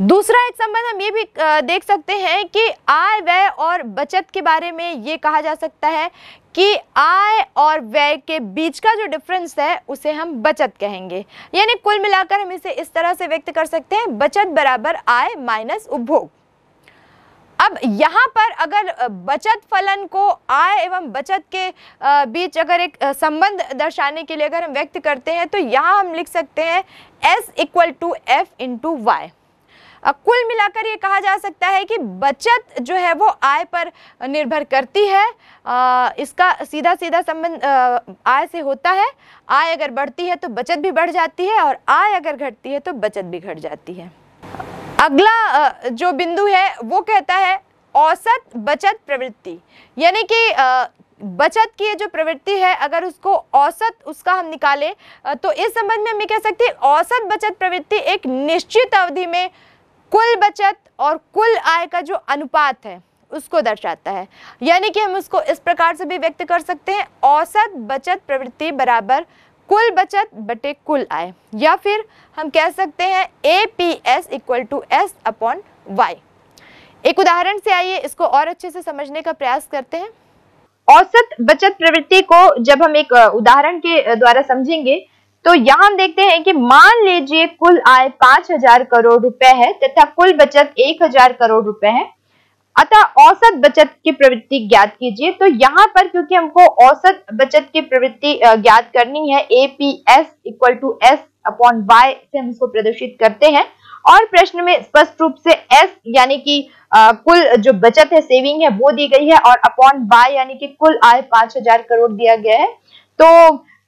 दूसरा एक संबंध हम ये भी देख सकते हैं कि आय व्यय और बचत के बारे में ये कहा जा सकता है कि आय और व्यय के बीच का जो डिफरेंस है उसे हम बचत कहेंगे यानी कुल मिलाकर हम इसे इस तरह से व्यक्त कर सकते हैं बचत बराबर आय माइनस उपभोग अब यहाँ पर अगर बचत फलन को आय एवं बचत के बीच अगर एक संबंध दर्शाने के लिए अगर हम व्यक्त करते हैं तो यहाँ हम लिख सकते हैं S equal to F into Y कुल मिलाकर ये कहा जा सकता है कि बचत जो है वो आय पर निर्भर करती है इसका सीधा सीधा संबंध आय से होता है आय अगर बढ़ती है तो बचत भी बढ़ जाती है और आय अगर घटती है तो बचत भी घट जाती है अगला जो बिंदु है वो कहता है औसत बचत प्रवृत्ति यानी कि बचत की जो प्रवृत्ति है अगर उसको औसत उसका हम निकालें तो इस संबंध में हम ये कह सकते हैं औसत बचत प्रवृत्ति एक निश्चित अवधि में कुल बचत और कुल आय का जो अनुपात है उसको दर्शाता है यानी कि हम उसको इस प्रकार से भी व्यक्त कर सकते हैं औसत बचत प्रवृत्ति बराबर कुल बचत बटे कुल आय या फिर हम कह सकते हैं A P S equal to S upon Y एक उदाहरण से आइए इसको और अच्छे से समझने का प्रयास करते हैं औसत बचत प्रवृत्ति को जब हम एक उदाहरण के द्वारा समझेंगे तो यहाँ हम देखते हैं कि मान लीजिए कुल आय पांच हजार करोड़ रुपए है तथा कुल बचत एक हजार करोड़ रुपए है अतः औसत बचत की प्रवृत्ति ज्ञात कीजिए तो यहाँ पर क्योंकि हमको औसत बचत की प्रवृत्ति ज्ञात करनी है A P S equal to S upon Y से हम इसको प्रदर्शित करते हैं और प्रश्न में स्पष्ट रूप से एस यानी कि कुल जो बचत है सेविंग है वो दी गई है और अपॉन वाई यानी कि कुल आय पांच हजार करोड़ दिया गया है तो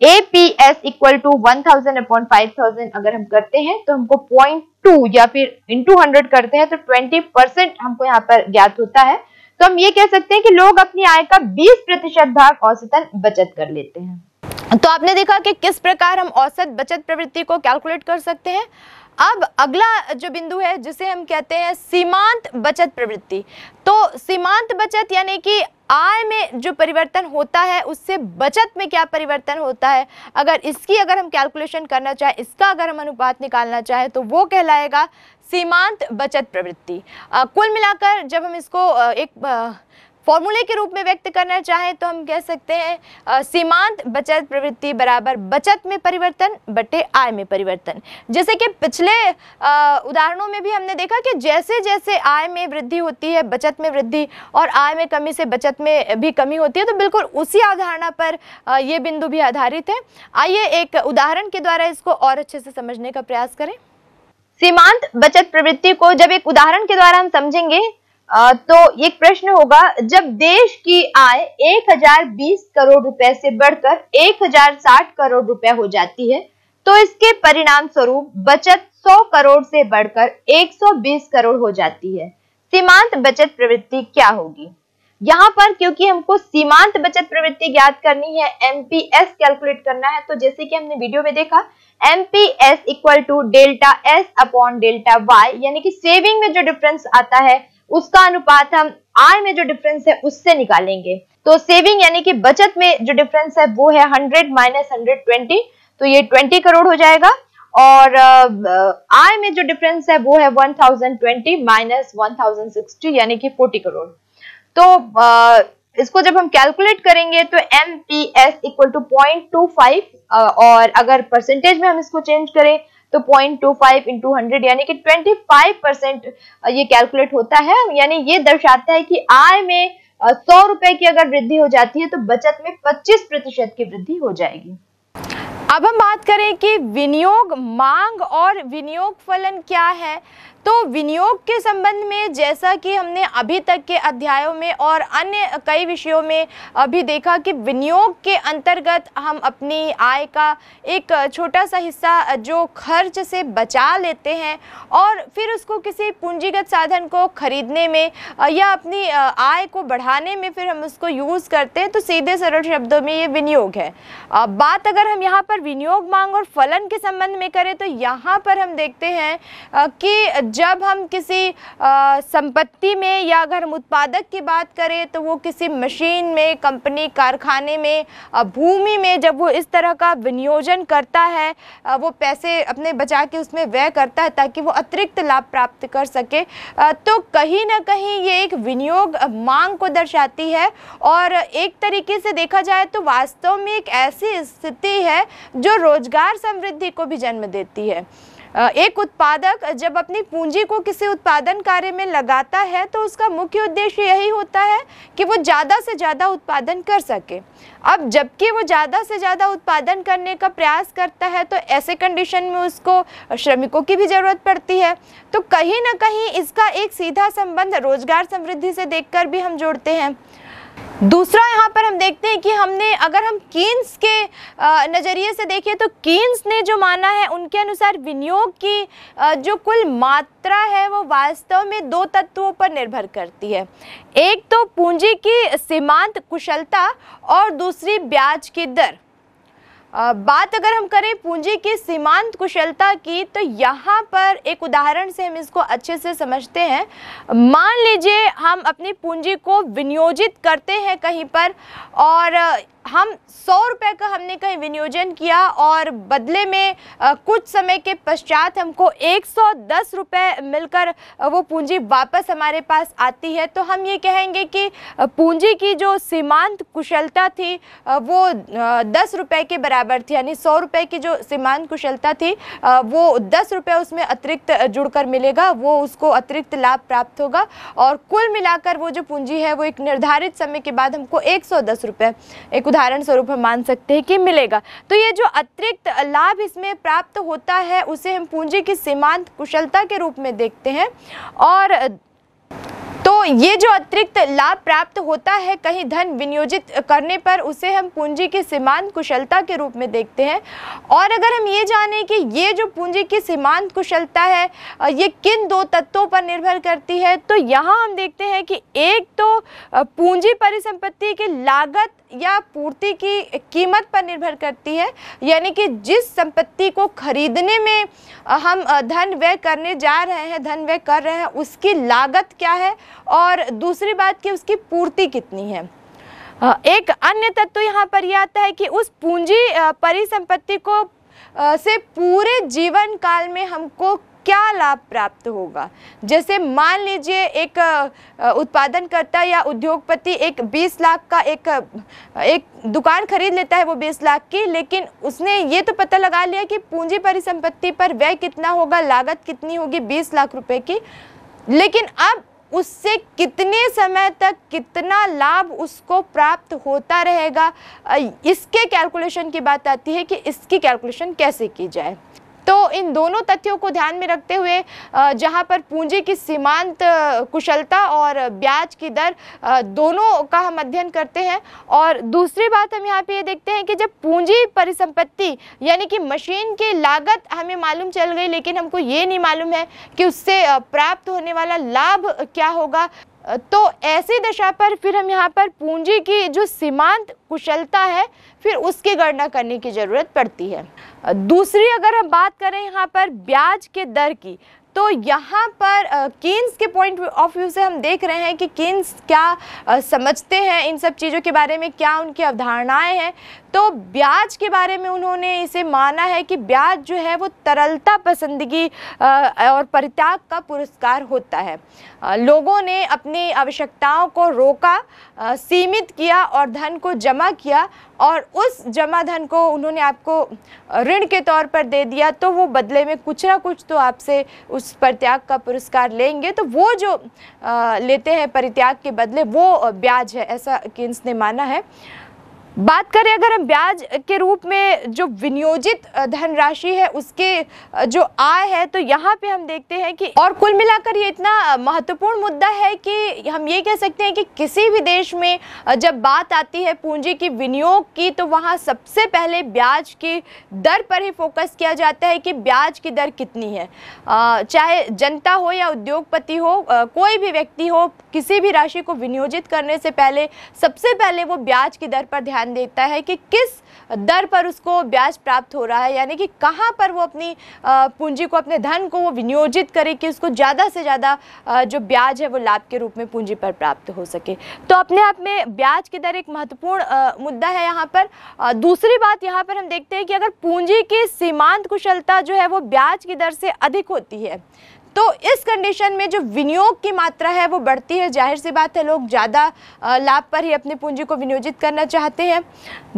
A P S equal to one thousand upon five thousand अगर हम करते हैं तो हमको पॉइंट टू या फिर इंटू हंड्रेड करते हैं तो ट्वेंटी परसेंट हमको यहाँ पर ज्ञात होता है तो हम ये कह सकते हैं कि लोग अपनी आय का बीस प्रतिशत भाग औसतन बचत कर लेते हैं तो आपने देखा कि किस प्रकार हम औसत बचत प्रवृत्ति को कैलकुलेट कर सकते हैं अब अगला जो बिंदु है जिसे हम कहते हैं सीमांत बचत प्रवृत्ति तो सीमांत बचत यानी कि आय में जो परिवर्तन होता है उससे बचत में क्या परिवर्तन होता है अगर इसकी अगर हम कैलकुलेशन करना चाहें इसका अगर हम अनुपात निकालना चाहें तो वो कहलाएगा सीमांत बचत प्रवृत्ति कुल मिलाकर जब हम इसको एक फॉर्मूले के रूप में व्यक्त करना चाहें तो हम कह सकते हैं सीमांत बचत प्रवृत्ति बराबर बचत में परिवर्तन बटे आय में परिवर्तन जैसे कि पिछले उदाहरणों में भी हमने देखा कि जैसे जैसे आय में वृद्धि होती है बचत में वृद्धि और आय में कमी से बचत में भी कमी होती है तो बिल्कुल उसी अवधारणा पर ये बिंदु भी आधारित है आइए एक उदाहरण के द्वारा इसको और अच्छे से समझने का प्रयास करें सीमांत बचत प्रवृत्ति को जब एक उदाहरण के द्वारा हम समझेंगे तो एक प्रश्न होगा जब देश की आय 1020 करोड़ रुपए से बढ़कर 1060 करोड़ रुपए हो जाती है तो इसके परिणाम स्वरूप बचत 100 करोड़ से बढ़कर 120 करोड़ हो जाती है सीमांत बचत प्रवृत्ति क्या होगी यहाँ पर क्योंकि हमको सीमांत बचत प्रवृत्ति ज्ञात करनी है एमपीएस कैलकुलेट करना है तो जैसे कि हमने वीडियो में देखा MPS equal to delta S upon delta Y यानी कि सेविंग में जो डिफरेंस आता है उसका अनुपात हम आय में जो डिफरेंस है उससे निकालेंगे तो सेविंग यानी कि बचत में जो डिफरेंस है वो है हंड्रेड माइनस हंड्रेड ट्वेंटी तो ये ट्वेंटी करोड़ हो जाएगा और आय में जो डिफरेंस है वो है one thousand twenty minus one thousand sixty यानी कि फोर्टी करोड़ तो इसको जब हम कैलकुलेट करेंगे तो M P S equal to point two five और अगर परसेंटेज में हम इसको चेंज करें तो point two five into hundred यानी कि ट्वेंटी फाइव परसेंट ये कैलकुलेट होता है यानी ये दर्शाता है कि आय में सौ रुपए की अगर वृद्धि हो जाती है तो बचत में पच्चीस प्रतिशत की वृद्धि हो जाएगी अब हम बात करें कि विनियोग मांग और विनियोग फलन क्या है तो विनियोग के संबंध में जैसा कि हमने अभी तक के अध्यायों में और अन्य कई विषयों में अभी देखा कि विनियोग के अंतर्गत हम अपनी आय का एक छोटा सा हिस्सा जो खर्च से बचा लेते हैं और फिर उसको किसी पूंजीगत साधन को खरीदने में या अपनी आय को बढ़ाने में फिर हम उसको यूज़ करते हैं तो सीधे सरल शब्दों में ये विनियोग है बात अगर हम यहाँ पर और विनियोग मांग और फलन के संबंध में करें तो यहाँ पर हम देखते हैं कि जब हम किसी संपत्ति में या अगर हम उत्पादक की बात करें तो वो किसी मशीन में कंपनी कारखाने में भूमि में जब वो इस तरह का विनियोजन करता है वो पैसे अपने बचा के उसमें व्यय करता है ताकि वो अतिरिक्त लाभ प्राप्त कर सके तो कहीं ना कहीं ये एक विनियोग मांग को दर्शाती है और एक तरीके से देखा जाए तो वास्तव में एक ऐसी स्थिति है जो रोजगार समृद्धि को भी जन्म देती है एक उत्पादक जब अपनी पूंजी को किसी उत्पादन कार्य में लगाता है तो उसका मुख्य उद्देश्य यही होता है कि वो ज़्यादा से ज़्यादा उत्पादन कर सके अब जबकि वो ज़्यादा से ज़्यादा उत्पादन करने का प्रयास करता है तो ऐसे कंडीशन में उसको श्रमिकों की भी ज़रूरत पड़ती है तो कहीं ना कहीं इसका एक सीधा संबंध रोजगार समृद्धि से देख भी हम जोड़ते हैं दूसरा यहाँ पर हम देखते हैं कि हमने अगर हम कीन्स के नज़रिए से देखें तो कीन्स ने जो माना है उनके अनुसार विनियोग की जो कुल मात्रा है वो वास्तव में दो तत्वों पर निर्भर करती है एक तो पूंजी की सीमांत कुशलता और दूसरी ब्याज की दर बात अगर हम करें पूंजी की सीमांत कुशलता की तो यहाँ पर एक उदाहरण से हम इसको अच्छे से समझते हैं मान लीजिए हम अपनी पूंजी को विनियोजित करते हैं कहीं पर और हम सौ रुपये का हमने कहीं विनियोजन किया और बदले में आ, कुछ समय के पश्चात हमको एक सौ दस रुपये मिलकर वो पूंजी वापस हमारे पास आती है तो हम ये कहेंगे कि पूंजी की जो सीमांत कुशलता थी वो दस रुपये के बराबर थी यानी सौ रुपये की जो सीमांत कुशलता थी वो दस रुपये उसमें अतिरिक्त जुड़कर मिलेगा वो उसको अतिरिक्त लाभ प्राप्त होगा और कुल मिलाकर वो जो पूंजी है वो एक निर्धारित समय के बाद हमको एक सौ दस रुपये एक उदाहरण उदाहरण स्वरूप हम मान सकते हैं कि मिलेगा तो ये जो अतिरिक्त लाभ इसमें प्राप्त होता है उसे हम पूंजी की सीमांत कुशलता के रूप में देखते हैं और तो ये जो अतिरिक्त लाभ प्राप्त होता है कहीं धन विनियोजित करने पर उसे हम पूंजी की सीमांत कुशलता के रूप में देखते हैं और अगर हम ये जानें कि ये जो पूंजी की सीमांत कुशलता है ये किन दो तत्वों पर निर्भर करती है तो यहाँ हम देखते हैं कि एक तो पूंजी परिसंपत्ति की लागत या पूर्ति की कीमत पर निर्भर करती है यानी कि जिस संपत्ति को खरीदने में हम धन व्यय करने जा रहे हैं धन व्यय कर रहे हैं उसकी लागत क्या है और दूसरी बात कि उसकी पूर्ति कितनी है एक अन्य तत्व यहाँ पर यह आता है कि उस पूंजी परिसंपत्ति को से पूरे जीवन काल में हमको क्या लाभ प्राप्त होगा जैसे मान लीजिए एक उत्पादनकर्ता या उद्योगपति एक 20 लाख का एक एक दुकान खरीद लेता है वो 20 लाख की लेकिन उसने ये तो पता लगा लिया कि पूंजी परिसंपत्ति पर व्यय कितना होगा लागत कितनी होगी 20 लाख रुपए की लेकिन अब उससे कितने समय तक कितना लाभ उसको प्राप्त होता रहेगा इसके कैलकुलेशन की बात आती है कि इसकी कैलकुलेशन कैसे की जाए तो इन दोनों तथ्यों को ध्यान में रखते हुए जहां पर पूंजी की सीमांत कुशलता और ब्याज की दर दोनों का हम अध्ययन करते हैं और दूसरी बात हम यहाँ पे ये देखते हैं कि जब पूंजी परिसंपत्ति यानी कि मशीन की लागत हमें मालूम चल गई लेकिन हमको ये नहीं मालूम है कि उससे प्राप्त होने वाला लाभ क्या होगा तो ऐसी दशा पर फिर हम यहाँ पर पूंजी की जो सीमांत कुशलता है फिर उसकी गणना करने की ज़रूरत पड़ती है दूसरी अगर हम बात करें यहाँ पर ब्याज के दर की तो यहाँ पर किन्स के पॉइंट ऑफ व्यू से हम देख रहे हैं कि कीन्स क्या समझते हैं इन सब चीज़ों के बारे में क्या उनकी अवधारणाएं हैं तो ब्याज के बारे में उन्होंने इसे माना है कि ब्याज जो है वो तरलता पसंदगी और परित्याग का पुरस्कार होता है लोगों ने अपनी आवश्यकताओं को रोका सीमित किया और धन को जमा किया और उस जमा धन को उन्होंने आपको ऋण के तौर पर दे दिया तो वो बदले में कुछ ना कुछ तो आपसे उस परित्याग का पुरस्कार लेंगे तो वो जो लेते हैं परित्याग के बदले वो ब्याज है ऐसा किन्स ने माना है बात करें अगर हम ब्याज के रूप में जो विनियोजित धनराशि है उसके जो आय है तो यहाँ पे हम देखते हैं कि और कुल मिलाकर ये इतना महत्वपूर्ण मुद्दा है कि हम ये कह सकते हैं कि किसी भी देश में जब बात आती है पूंजी की विनियोग की तो वहाँ सबसे पहले ब्याज की दर पर ही फोकस किया जाता है कि ब्याज की दर कितनी है चाहे जनता हो या उद्योगपति हो कोई भी व्यक्ति हो किसी भी राशि को विनियोजित करने से पहले सबसे पहले वो ब्याज की दर पर ध्यान ध्यान देता है कि किस दर पर उसको ब्याज प्राप्त हो रहा है यानी कि कहाँ पर वो अपनी पूंजी को अपने धन को वो विनियोजित करे कि उसको ज़्यादा से ज़्यादा जो ब्याज है वो लाभ के रूप में पूंजी पर प्राप्त हो सके तो अपने आप में ब्याज की दर एक महत्वपूर्ण मुद्दा है यहाँ पर दूसरी बात यहाँ पर हम देखते हैं कि अगर पूंजी की सीमांत कुशलता जो है वो ब्याज की दर से अधिक होती है तो इस कंडीशन में जो विनियोग की मात्रा है वो बढ़ती है जाहिर सी बात है लोग ज़्यादा लाभ पर ही अपनी पूंजी को विनियोजित करना चाहते हैं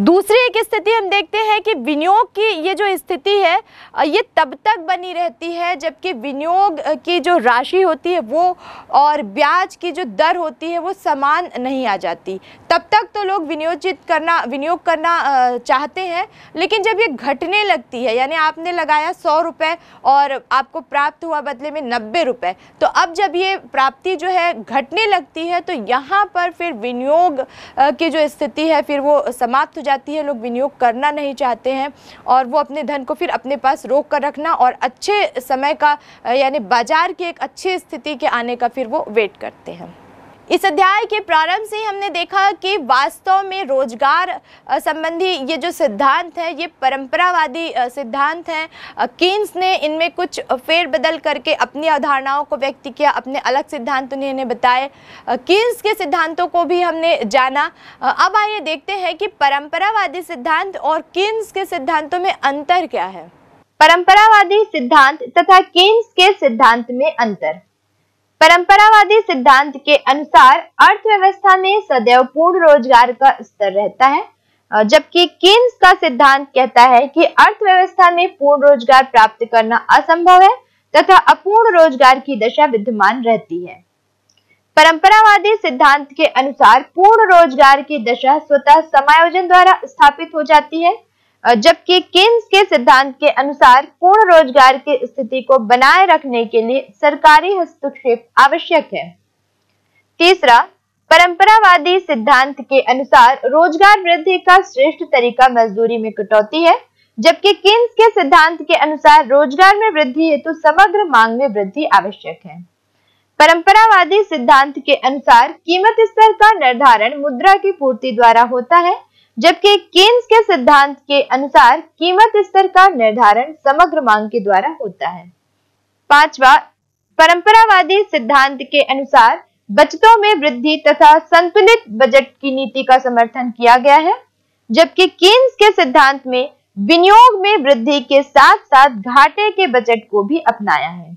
दूसरी एक स्थिति हम देखते हैं कि विनियोग की ये जो स्थिति है ये तब तक बनी रहती है जबकि विनियोग की जो राशि होती है वो और ब्याज की जो दर होती है वो समान नहीं आ जाती तब तक तो लोग विनियोजित करना विनियोग करना चाहते हैं लेकिन जब ये घटने लगती है यानी आपने लगाया सौ रुपये और आपको प्राप्त हुआ बदले में नब्बे रुपये तो अब जब ये प्राप्ति जो है घटने लगती है तो यहाँ पर फिर विनियोग की जो स्थिति है फिर वो समाप्त हो जाती है लोग विनियोग करना नहीं चाहते हैं और वो अपने धन को फिर अपने पास रोक कर रखना और अच्छे समय का यानी बाजार की एक अच्छी स्थिति के आने का फिर वो वेट करते हैं इस अध्याय के प्रारंभ से हमने देखा कि वास्तव में रोजगार संबंधी ये जो सिद्धांत है ये परंपरावादी सिद्धांत हैं किन्स ने इनमें कुछ फेरबदल करके अपनी अवधारणाओं को व्यक्त किया अपने अलग सिद्धांत उन्हें बताए किन्स के सिद्धांतों को भी हमने जाना अब आइए देखते हैं कि परंपरावादी सिद्धांत और किन्स के सिद्धांतों में अंतर क्या है परंपरावादी सिद्धांत तथा किन्स के सिद्धांत में अंतर परंपरावादी सिद्धांत के अनुसार अर्थव्यवस्था में सदैव पूर्ण रोजगार का स्तर रहता है जबकि केन्स का सिद्धांत कहता है कि अर्थव्यवस्था में पूर्ण रोजगार प्राप्त करना असंभव है तथा अपूर्ण रोजगार की दशा विद्यमान रहती है परंपरावादी सिद्धांत के अनुसार पूर्ण रोजगार की दशा स्वतः समायोजन द्वारा स्थापित हो जाती है जबकि किन्स के सिद्धांत के अनुसार पूर्ण रोजगार की स्थिति को बनाए रखने के लिए सरकारी हस्तक्षेप आवश्यक है तीसरा परंपरावादी सिद्धांत के अनुसार रोजगार वृद्धि का श्रेष्ठ तरीका मजदूरी में कटौती है जबकि किन्स के सिद्धांत के अनुसार रोजगार में वृद्धि हेतु तो समग्र मांग में वृद्धि आवश्यक है परंपरावादी सिद्धांत के अनुसार कीमत स्तर का निर्धारण मुद्रा की पूर्ति द्वारा होता है जबकि केन्स के सिद्धांत के अनुसार कीमत स्तर का निर्धारण समग्र मांग के द्वारा होता है पांचवा परंपरावादी सिद्धांत के अनुसार बचतों में वृद्धि तथा संतुलित बजट की नीति का समर्थन किया गया है जबकि केन्स के सिद्धांत में विनियोग में वृद्धि के साथ साथ घाटे के बजट को भी अपनाया है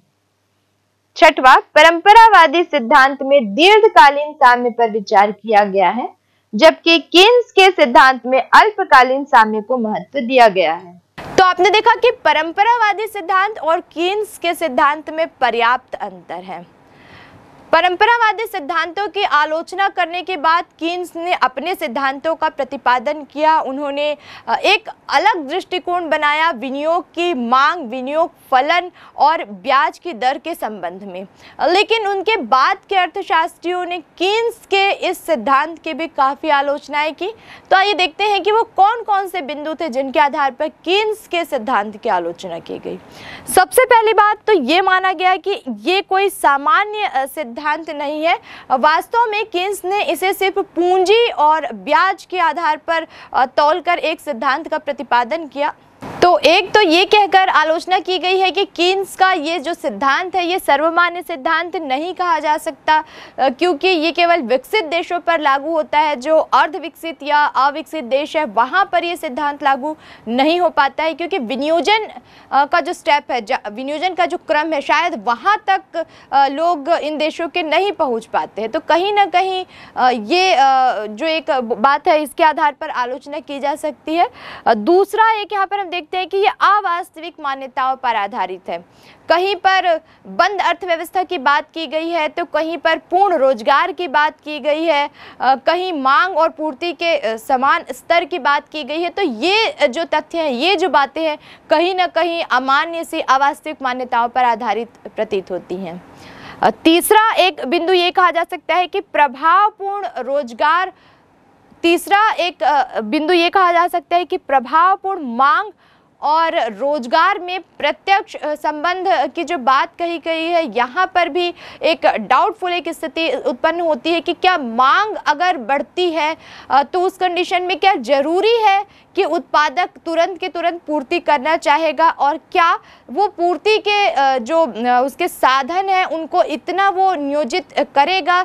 छठवा परंपरावादी सिद्धांत में दीर्घकालीन साम्य पर विचार किया गया है जबकि किन्स के सिद्धांत में अल्पकालीन साम्य को महत्व दिया गया है तो आपने देखा कि परंपरावादी सिद्धांत और किन्स के सिद्धांत में पर्याप्त अंतर है परंपरावादी सिद्धांतों की आलोचना करने के बाद कीन्स ने अपने सिद्धांतों का प्रतिपादन किया उन्होंने एक अलग दृष्टिकोण बनाया विनियोग की मांग विनियोग फलन और ब्याज की दर के संबंध में लेकिन उनके बाद के अर्थशास्त्रियों ने कीन्स के इस सिद्धांत के भी काफ़ी आलोचनाएं की तो आइए देखते हैं कि वो कौन कौन से बिंदु थे जिनके आधार पर कीन्स के सिद्धांत की आलोचना की गई सबसे पहली बात तो ये माना गया कि ये कोई सामान्य सिद्धांत सिद्धांत नहीं है वास्तव में केन्स ने इसे सिर्फ पूंजी और ब्याज के आधार पर तोलकर एक सिद्धांत का प्रतिपादन किया तो एक तो ये कहकर आलोचना की गई है कि कीन्स का ये जो सिद्धांत है ये सर्वमान्य सिद्धांत नहीं कहा जा सकता क्योंकि ये केवल विकसित देशों पर लागू होता है जो अर्ध विकसित या अविकसित देश है वहाँ पर ये सिद्धांत लागू नहीं हो पाता है क्योंकि विनियोजन का जो स्टेप है विनियोजन का जो क्रम है शायद वहाँ तक लोग इन देशों के नहीं पहुँच पाते हैं तो कहीं ना कहीं ये जो एक बात है इसके आधार पर आलोचना की जा सकती है दूसरा एक यहाँ पर हम देखते देखते हैं कि ये अवास्तविक मान्यताओं पर आधारित है कहीं पर बंद अर्थव्यवस्था की बात की गई है तो कहीं पर पूर्ण रोजगार की बात की गई है कहीं मांग और पूर्ति के समान स्तर की बात की गई है तो ये जो तथ्य हैं ये जो बातें हैं कहीं ना कहीं अमान्य से अवास्तविक मान्यताओं पर आधारित प्रतीत होती हैं तीसरा एक बिंदु ये कहा जा सकता है कि प्रभावपूर्ण रोजगार तीसरा एक बिंदु ये कहा जा सकता है कि प्रभावपूर्ण मांग और रोजगार में प्रत्यक्ष संबंध की जो बात कही गई है यहाँ पर भी एक डाउटफुल एक स्थिति उत्पन्न होती है कि क्या मांग अगर बढ़ती है तो उस कंडीशन में क्या जरूरी है कि उत्पादक तुरंत के तुरंत पूर्ति करना चाहेगा और क्या वो पूर्ति के जो उसके साधन हैं उनको इतना वो नियोजित करेगा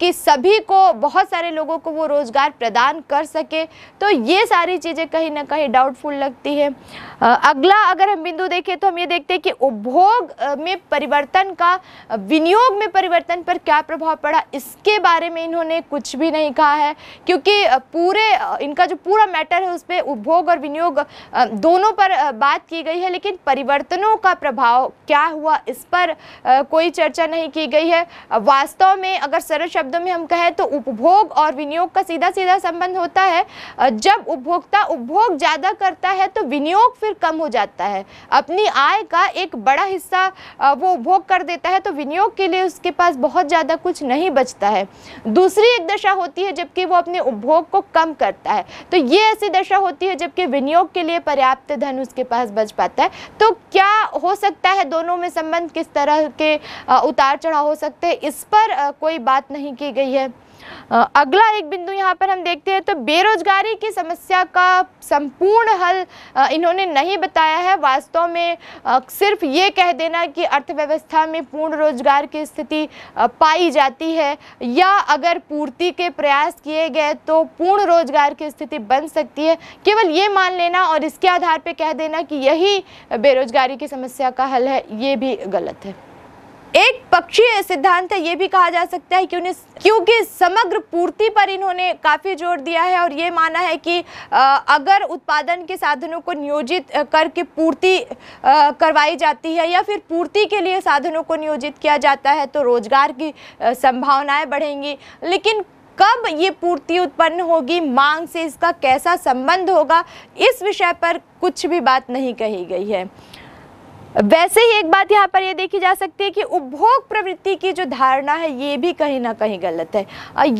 कि सभी को बहुत सारे लोगों को वो रोज़गार प्रदान कर सके तो ये सारी चीज़ें कहीं ना कहीं डाउटफुल लगती है अगला अगर हम बिंदु देखें तो हम ये देखते हैं कि उपभोग में परिवर्तन का विनियोग में परिवर्तन पर क्या प्रभाव पड़ा इसके बारे में इन्होंने कुछ भी नहीं कहा है क्योंकि पूरे इनका जो पूरा मैटर है उस पर उपभोग और विनियोग दोनों पर बात की गई है लेकिन परिवर्तनों किसानों का प्रभाव क्या हुआ इस पर आ, कोई चर्चा नहीं की गई है वास्तव में अगर सरल शब्दों में हम कहें तो उपभोग और विनियोग का सीधा सीधा संबंध होता है जब उपभोक्ता उपभोग ज़्यादा करता है तो विनियोग फिर कम हो जाता है अपनी आय का एक बड़ा हिस्सा वो उपभोग कर देता है तो विनियोग के लिए उसके पास बहुत ज़्यादा कुछ नहीं बचता है दूसरी एक दशा होती है जबकि वो अपने उपभोग को कम करता है तो ये ऐसी दशा होती है जबकि विनियोग के लिए पर्याप्त धन उसके पास बच पाता है तो क्या हो सकता है दोनों में संबंध किस तरह के उतार चढ़ाव हो सकते हैं इस पर कोई बात नहीं की गई है अगला एक बिंदु यहाँ पर हम देखते हैं तो बेरोजगारी की समस्या का संपूर्ण हल इन्होंने नहीं बताया है वास्तव में सिर्फ ये कह देना कि अर्थव्यवस्था में पूर्ण रोजगार की स्थिति पाई जाती है या अगर पूर्ति के प्रयास किए गए तो पूर्ण रोजगार की स्थिति बन सकती है केवल ये मान लेना और इसके आधार पर कह देना कि यही बेरोजगारी की समस्या का हल है ये भी गलत है एक पक्षीय सिद्धांत ये भी कहा जा सकता है कि उन्हें क्योंकि समग्र पूर्ति पर इन्होंने काफ़ी जोर दिया है और ये माना है कि अगर उत्पादन के साधनों को नियोजित करके पूर्ति करवाई जाती है या फिर पूर्ति के लिए साधनों को नियोजित किया जाता है तो रोजगार की संभावनाएं बढ़ेंगी लेकिन कब ये पूर्ति उत्पन्न होगी मांग से इसका कैसा संबंध होगा इस विषय पर कुछ भी बात नहीं कही गई है वैसे ही एक बात यहाँ पर ये देखी जा सकती है कि उपभोग प्रवृत्ति की जो धारणा है ये भी कहीं ना कहीं गलत है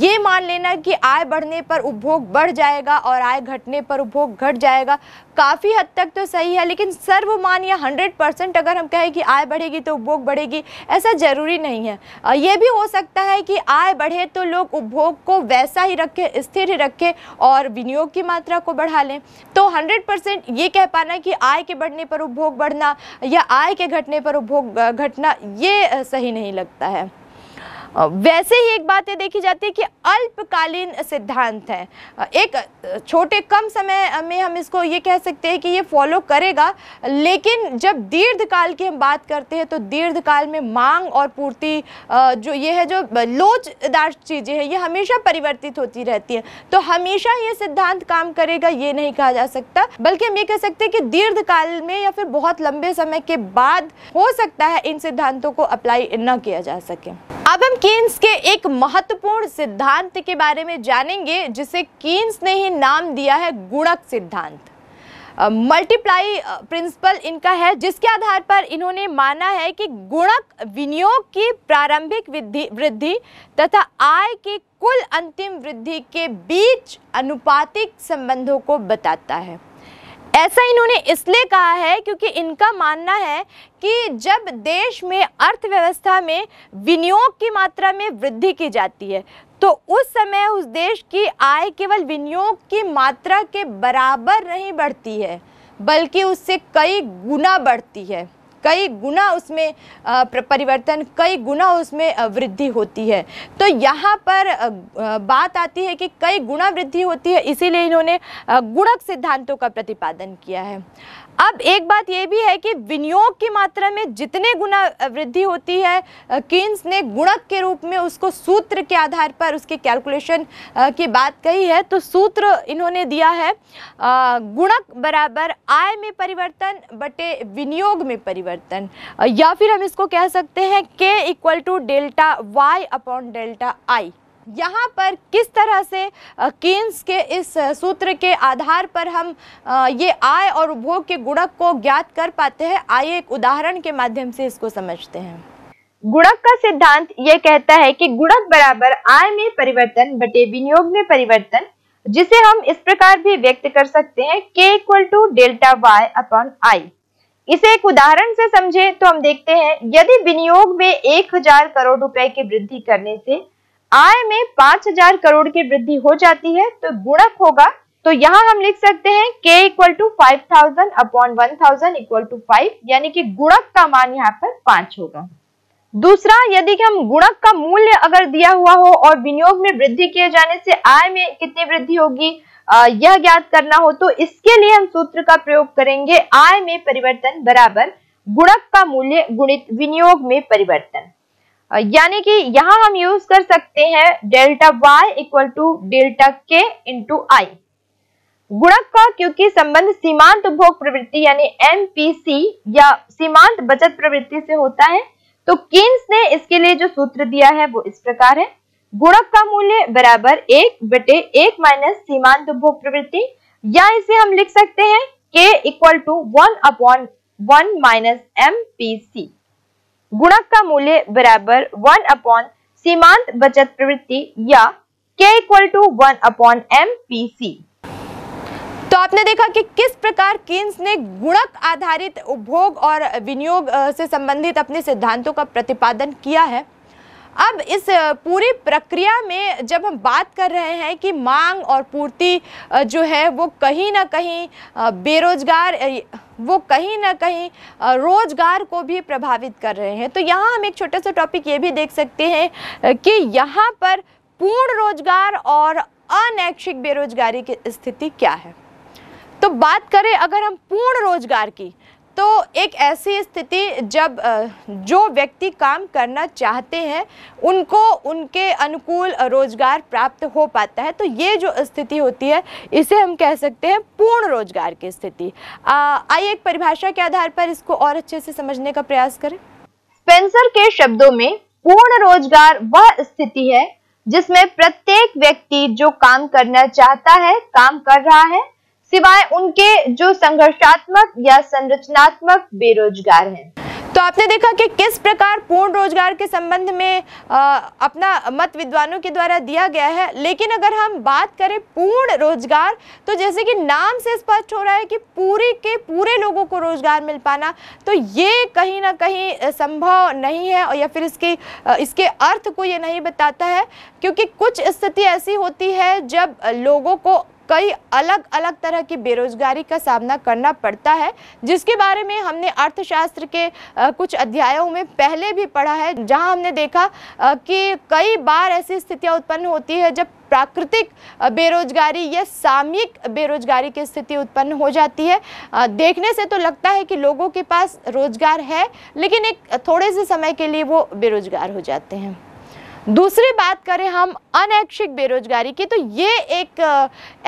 ये मान लेना कि आय बढ़ने पर उपभोग बढ़ जाएगा और आय घटने पर उपभोग घट जाएगा काफ़ी हद तक तो सही है लेकिन सर्वमान या हंड्रेड परसेंट अगर हम कहें कि आय बढ़ेगी तो उपभोग बढ़ेगी ऐसा ज़रूरी नहीं है ये भी हो सकता है कि आय बढ़े तो लोग उपभोग को वैसा ही रखें स्थिर ही रखें और विनियोग की मात्रा को बढ़ा लें तो हंड्रेड परसेंट ये कह पाना कि आय के बढ़ने पर उपभोग बढ़ना या आय के घटने पर उपभोग घटना ये सही नहीं लगता है वैसे ही एक बात ये देखी जाती है कि अल्पकालीन सिद्धांत है एक छोटे कम समय में हम इसको ये कह सकते हैं कि ये फॉलो करेगा लेकिन जब दीर्घकाल की हम बात करते हैं तो दीर्घकाल में मांग और पूर्ति जो ये है जो लोचदार चीज़ें हैं ये हमेशा परिवर्तित होती रहती है तो हमेशा ये सिद्धांत काम करेगा ये नहीं कहा जा सकता बल्कि हम ये कह सकते हैं कि दीर्घकाल में या फिर बहुत लंबे समय के बाद हो सकता है इन सिद्धांतों को अप्लाई न किया जा सके अब हम कीन्स के एक महत्वपूर्ण सिद्धांत के बारे में जानेंगे जिसे कीन्स ने ही नाम दिया है गुणक सिद्धांत मल्टीप्लाई प्रिंसिपल इनका है जिसके आधार पर इन्होंने माना है कि गुणक विनियोग की प्रारंभिक वृद्धि तथा आय के कुल अंतिम वृद्धि के बीच अनुपातिक संबंधों को बताता है ऐसा इन्होंने इसलिए कहा है क्योंकि इनका मानना है कि जब देश में अर्थव्यवस्था में विनियोग की मात्रा में वृद्धि की जाती है तो उस समय उस देश की आय केवल विनियोग की मात्रा के बराबर नहीं बढ़ती है बल्कि उससे कई गुना बढ़ती है कई गुना उसमें परिवर्तन कई गुना उसमें वृद्धि होती है तो यहाँ पर बात आती है कि कई गुना वृद्धि होती है इसीलिए इन्होंने गुणक सिद्धांतों का प्रतिपादन किया है अब एक बात यह भी है कि विनियोग की मात्रा में जितने गुना वृद्धि होती है किन्स ने गुणक के रूप में उसको सूत्र के आधार पर उसके कैलकुलेशन की बात कही है तो सूत्र इन्होंने दिया है गुणक बराबर आय में परिवर्तन बटे विनियोग में परिवर्तन या फिर हम इसको कह सकते हैं K equal to delta Y upon delta I यहाँ पर किस तरह से कीन्स के इस सूत्र के आधार पर हम ये आय और उपभोग के गुणक को ज्ञात कर पाते हैं आइए एक उदाहरण के माध्यम से इसको समझते हैं गुणक का सिद्धांत ये कहता है कि गुणक बराबर आय में परिवर्तन बटे विनियोग में परिवर्तन जिसे हम इस प्रकार भी व्यक्त कर सकते हैं K equal to delta Y upon I इसे एक उदाहरण से समझे तो हम देखते हैं यदि विनियोग में एक हजार करोड़ रुपए की वृद्धि करने से आय में पांच हजार करोड़ की वृद्धि हो जाती है तो गुणक होगा तो यहाँ हम लिख सकते हैं k equal to five thousand upon one thousand equal to five यानी कि गुणक का मान यहाँ पर पांच होगा दूसरा यदि कि हम गुणक का मूल्य अगर दिया हुआ हो और विनियोग में वृद्धि किए जाने से आय में कितनी वृद्धि होगी यह ज्ञात करना हो तो इसके लिए हम सूत्र का प्रयोग करेंगे आय में परिवर्तन बराबर गुणक का मूल्य गुणित विनियोग में परिवर्तन यानी कि यहां हम यूज कर सकते हैं delta Y equal to delta K into I गुणक का क्योंकि संबंध सीमांत उपभोग प्रवृत्ति यानी एमपीसी या सीमांत बचत प्रवृत्ति से होता है तो किन्स ने इसके लिए जो सूत्र दिया है वो इस प्रकार है गुणक का मूल्य बराबर एक बटे एक माइनस सीमांत उपभोग प्रवृत्ति या इसे हम लिख सकते हैं K equal to one upon one minus M P C गुणक का मूल्य बराबर वन अपॉन सीमांत बचत प्रवृत्ति या k equal to one upon M P C तो आपने देखा कि किस प्रकार कीन्स ने गुणक आधारित उपभोग और विनियोग से संबंधित अपने सिद्धांतों का प्रतिपादन किया है अब इस पूरी प्रक्रिया में जब हम बात कर रहे हैं कि मांग और पूर्ति जो है वो कहीं ना कहीं बेरोजगार वो कहीं ना कहीं रोजगार को भी प्रभावित कर रहे हैं तो यहाँ हम एक छोटा सा टॉपिक ये भी देख सकते हैं कि यहाँ पर पूर्ण रोजगार और अनैच्छिक बेरोजगारी की स्थिति क्या है तो बात करें अगर हम पूर्ण रोजगार की तो एक ऐसी स्थिति जब जो व्यक्ति काम करना चाहते हैं उनको उनके अनुकूल रोजगार प्राप्त हो पाता है तो ये जो स्थिति होती है इसे हम कह सकते हैं पूर्ण रोजगार की स्थिति आइए एक परिभाषा के आधार पर इसको और अच्छे से समझने का प्रयास करें स्पेंसर के शब्दों में पूर्ण रोजगार वह स्थिति है जिसमें प्रत्येक व्यक्ति जो काम करना चाहता है काम कर रहा है सिवाय उनके जो संघर्षात्मक या संरचनात्मक बेरोजगार हैं तो आपने देखा कि किस प्रकार पूर्ण रोजगार के संबंध में आ, अपना मत विद्वानों के द्वारा दिया गया है लेकिन अगर हम बात करें पूर्ण रोजगार तो जैसे कि नाम से स्पष्ट हो रहा है कि पूरे के पूरे लोगों को रोजगार मिल पाना तो ये कहीं ना कहीं संभव नहीं है और या फिर इसके इसके अर्थ को ये नहीं बताता है क्योंकि कुछ स्थिति ऐसी होती है जब लोगों को कई अलग अलग तरह की बेरोजगारी का सामना करना पड़ता है जिसके बारे में हमने अर्थशास्त्र के कुछ अध्यायों में पहले भी पढ़ा है जहां हमने देखा कि कई बार ऐसी स्थितियां उत्पन्न होती है जब प्राकृतिक बेरोजगारी या सामयिक बेरोजगारी की स्थिति उत्पन्न हो जाती है देखने से तो लगता है कि लोगों के पास रोजगार है लेकिन एक थोड़े से समय के लिए वो बेरोजगार हो जाते हैं दूसरी बात करें हम अनैच्छिक बेरोजगारी की तो ये एक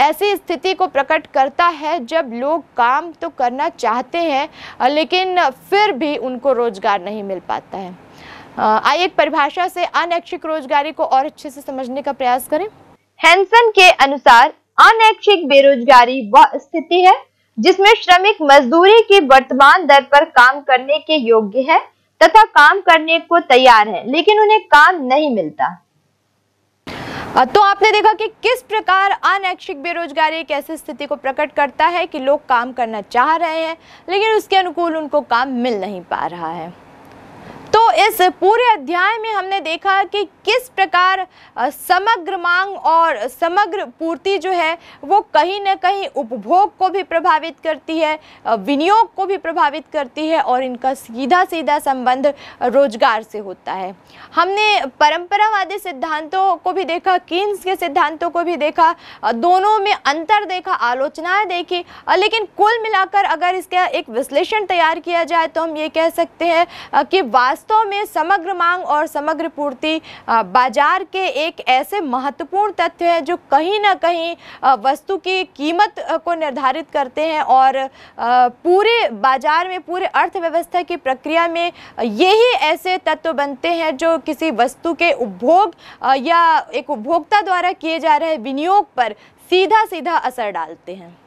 ऐसी स्थिति को प्रकट करता है जब लोग काम तो करना चाहते हैं लेकिन फिर भी उनको रोजगार नहीं मिल पाता है आइए एक परिभाषा से अनैच्छिक रोजगारी को और अच्छे से समझने का प्रयास करें हैंसन के अनुसार अनैच्छिक बेरोजगारी वह स्थिति है जिसमें श्रमिक मजदूरी की वर्तमान दर पर काम करने के योग्य है तथा काम करने को तैयार है लेकिन उन्हें काम नहीं मिलता तो आपने देखा कि किस प्रकार अनैच्छिक बेरोजगारी एक ऐसी स्थिति को प्रकट करता है कि लोग काम करना चाह रहे हैं लेकिन उसके अनुकूल उनको काम मिल नहीं पा रहा है तो इस पूरे अध्याय में हमने देखा कि किस प्रकार समग्र मांग और समग्र पूर्ति जो है वो कहीं ना कहीं उपभोग को भी प्रभावित करती है विनियोग को भी प्रभावित करती है और इनका सीधा सीधा संबंध रोजगार से होता है हमने परंपरावादी सिद्धांतों को भी देखा कीन्स के सिद्धांतों को भी देखा दोनों में अंतर देखा आलोचनाएँ देखी लेकिन कुल मिलाकर अगर इसका एक विश्लेषण तैयार किया जाए तो हम ये कह सकते हैं कि वास्तव वास्तव में समग्र मांग और समग्र पूर्ति बाजार के एक ऐसे महत्वपूर्ण तथ्य हैं जो कहीं ना कहीं वस्तु की कीमत को निर्धारित करते हैं और पूरे बाजार में पूरे अर्थव्यवस्था की प्रक्रिया में यही ऐसे तत्व बनते हैं जो किसी वस्तु के उपभोग या एक उपभोक्ता द्वारा किए जा रहे विनियोग पर सीधा सीधा असर डालते हैं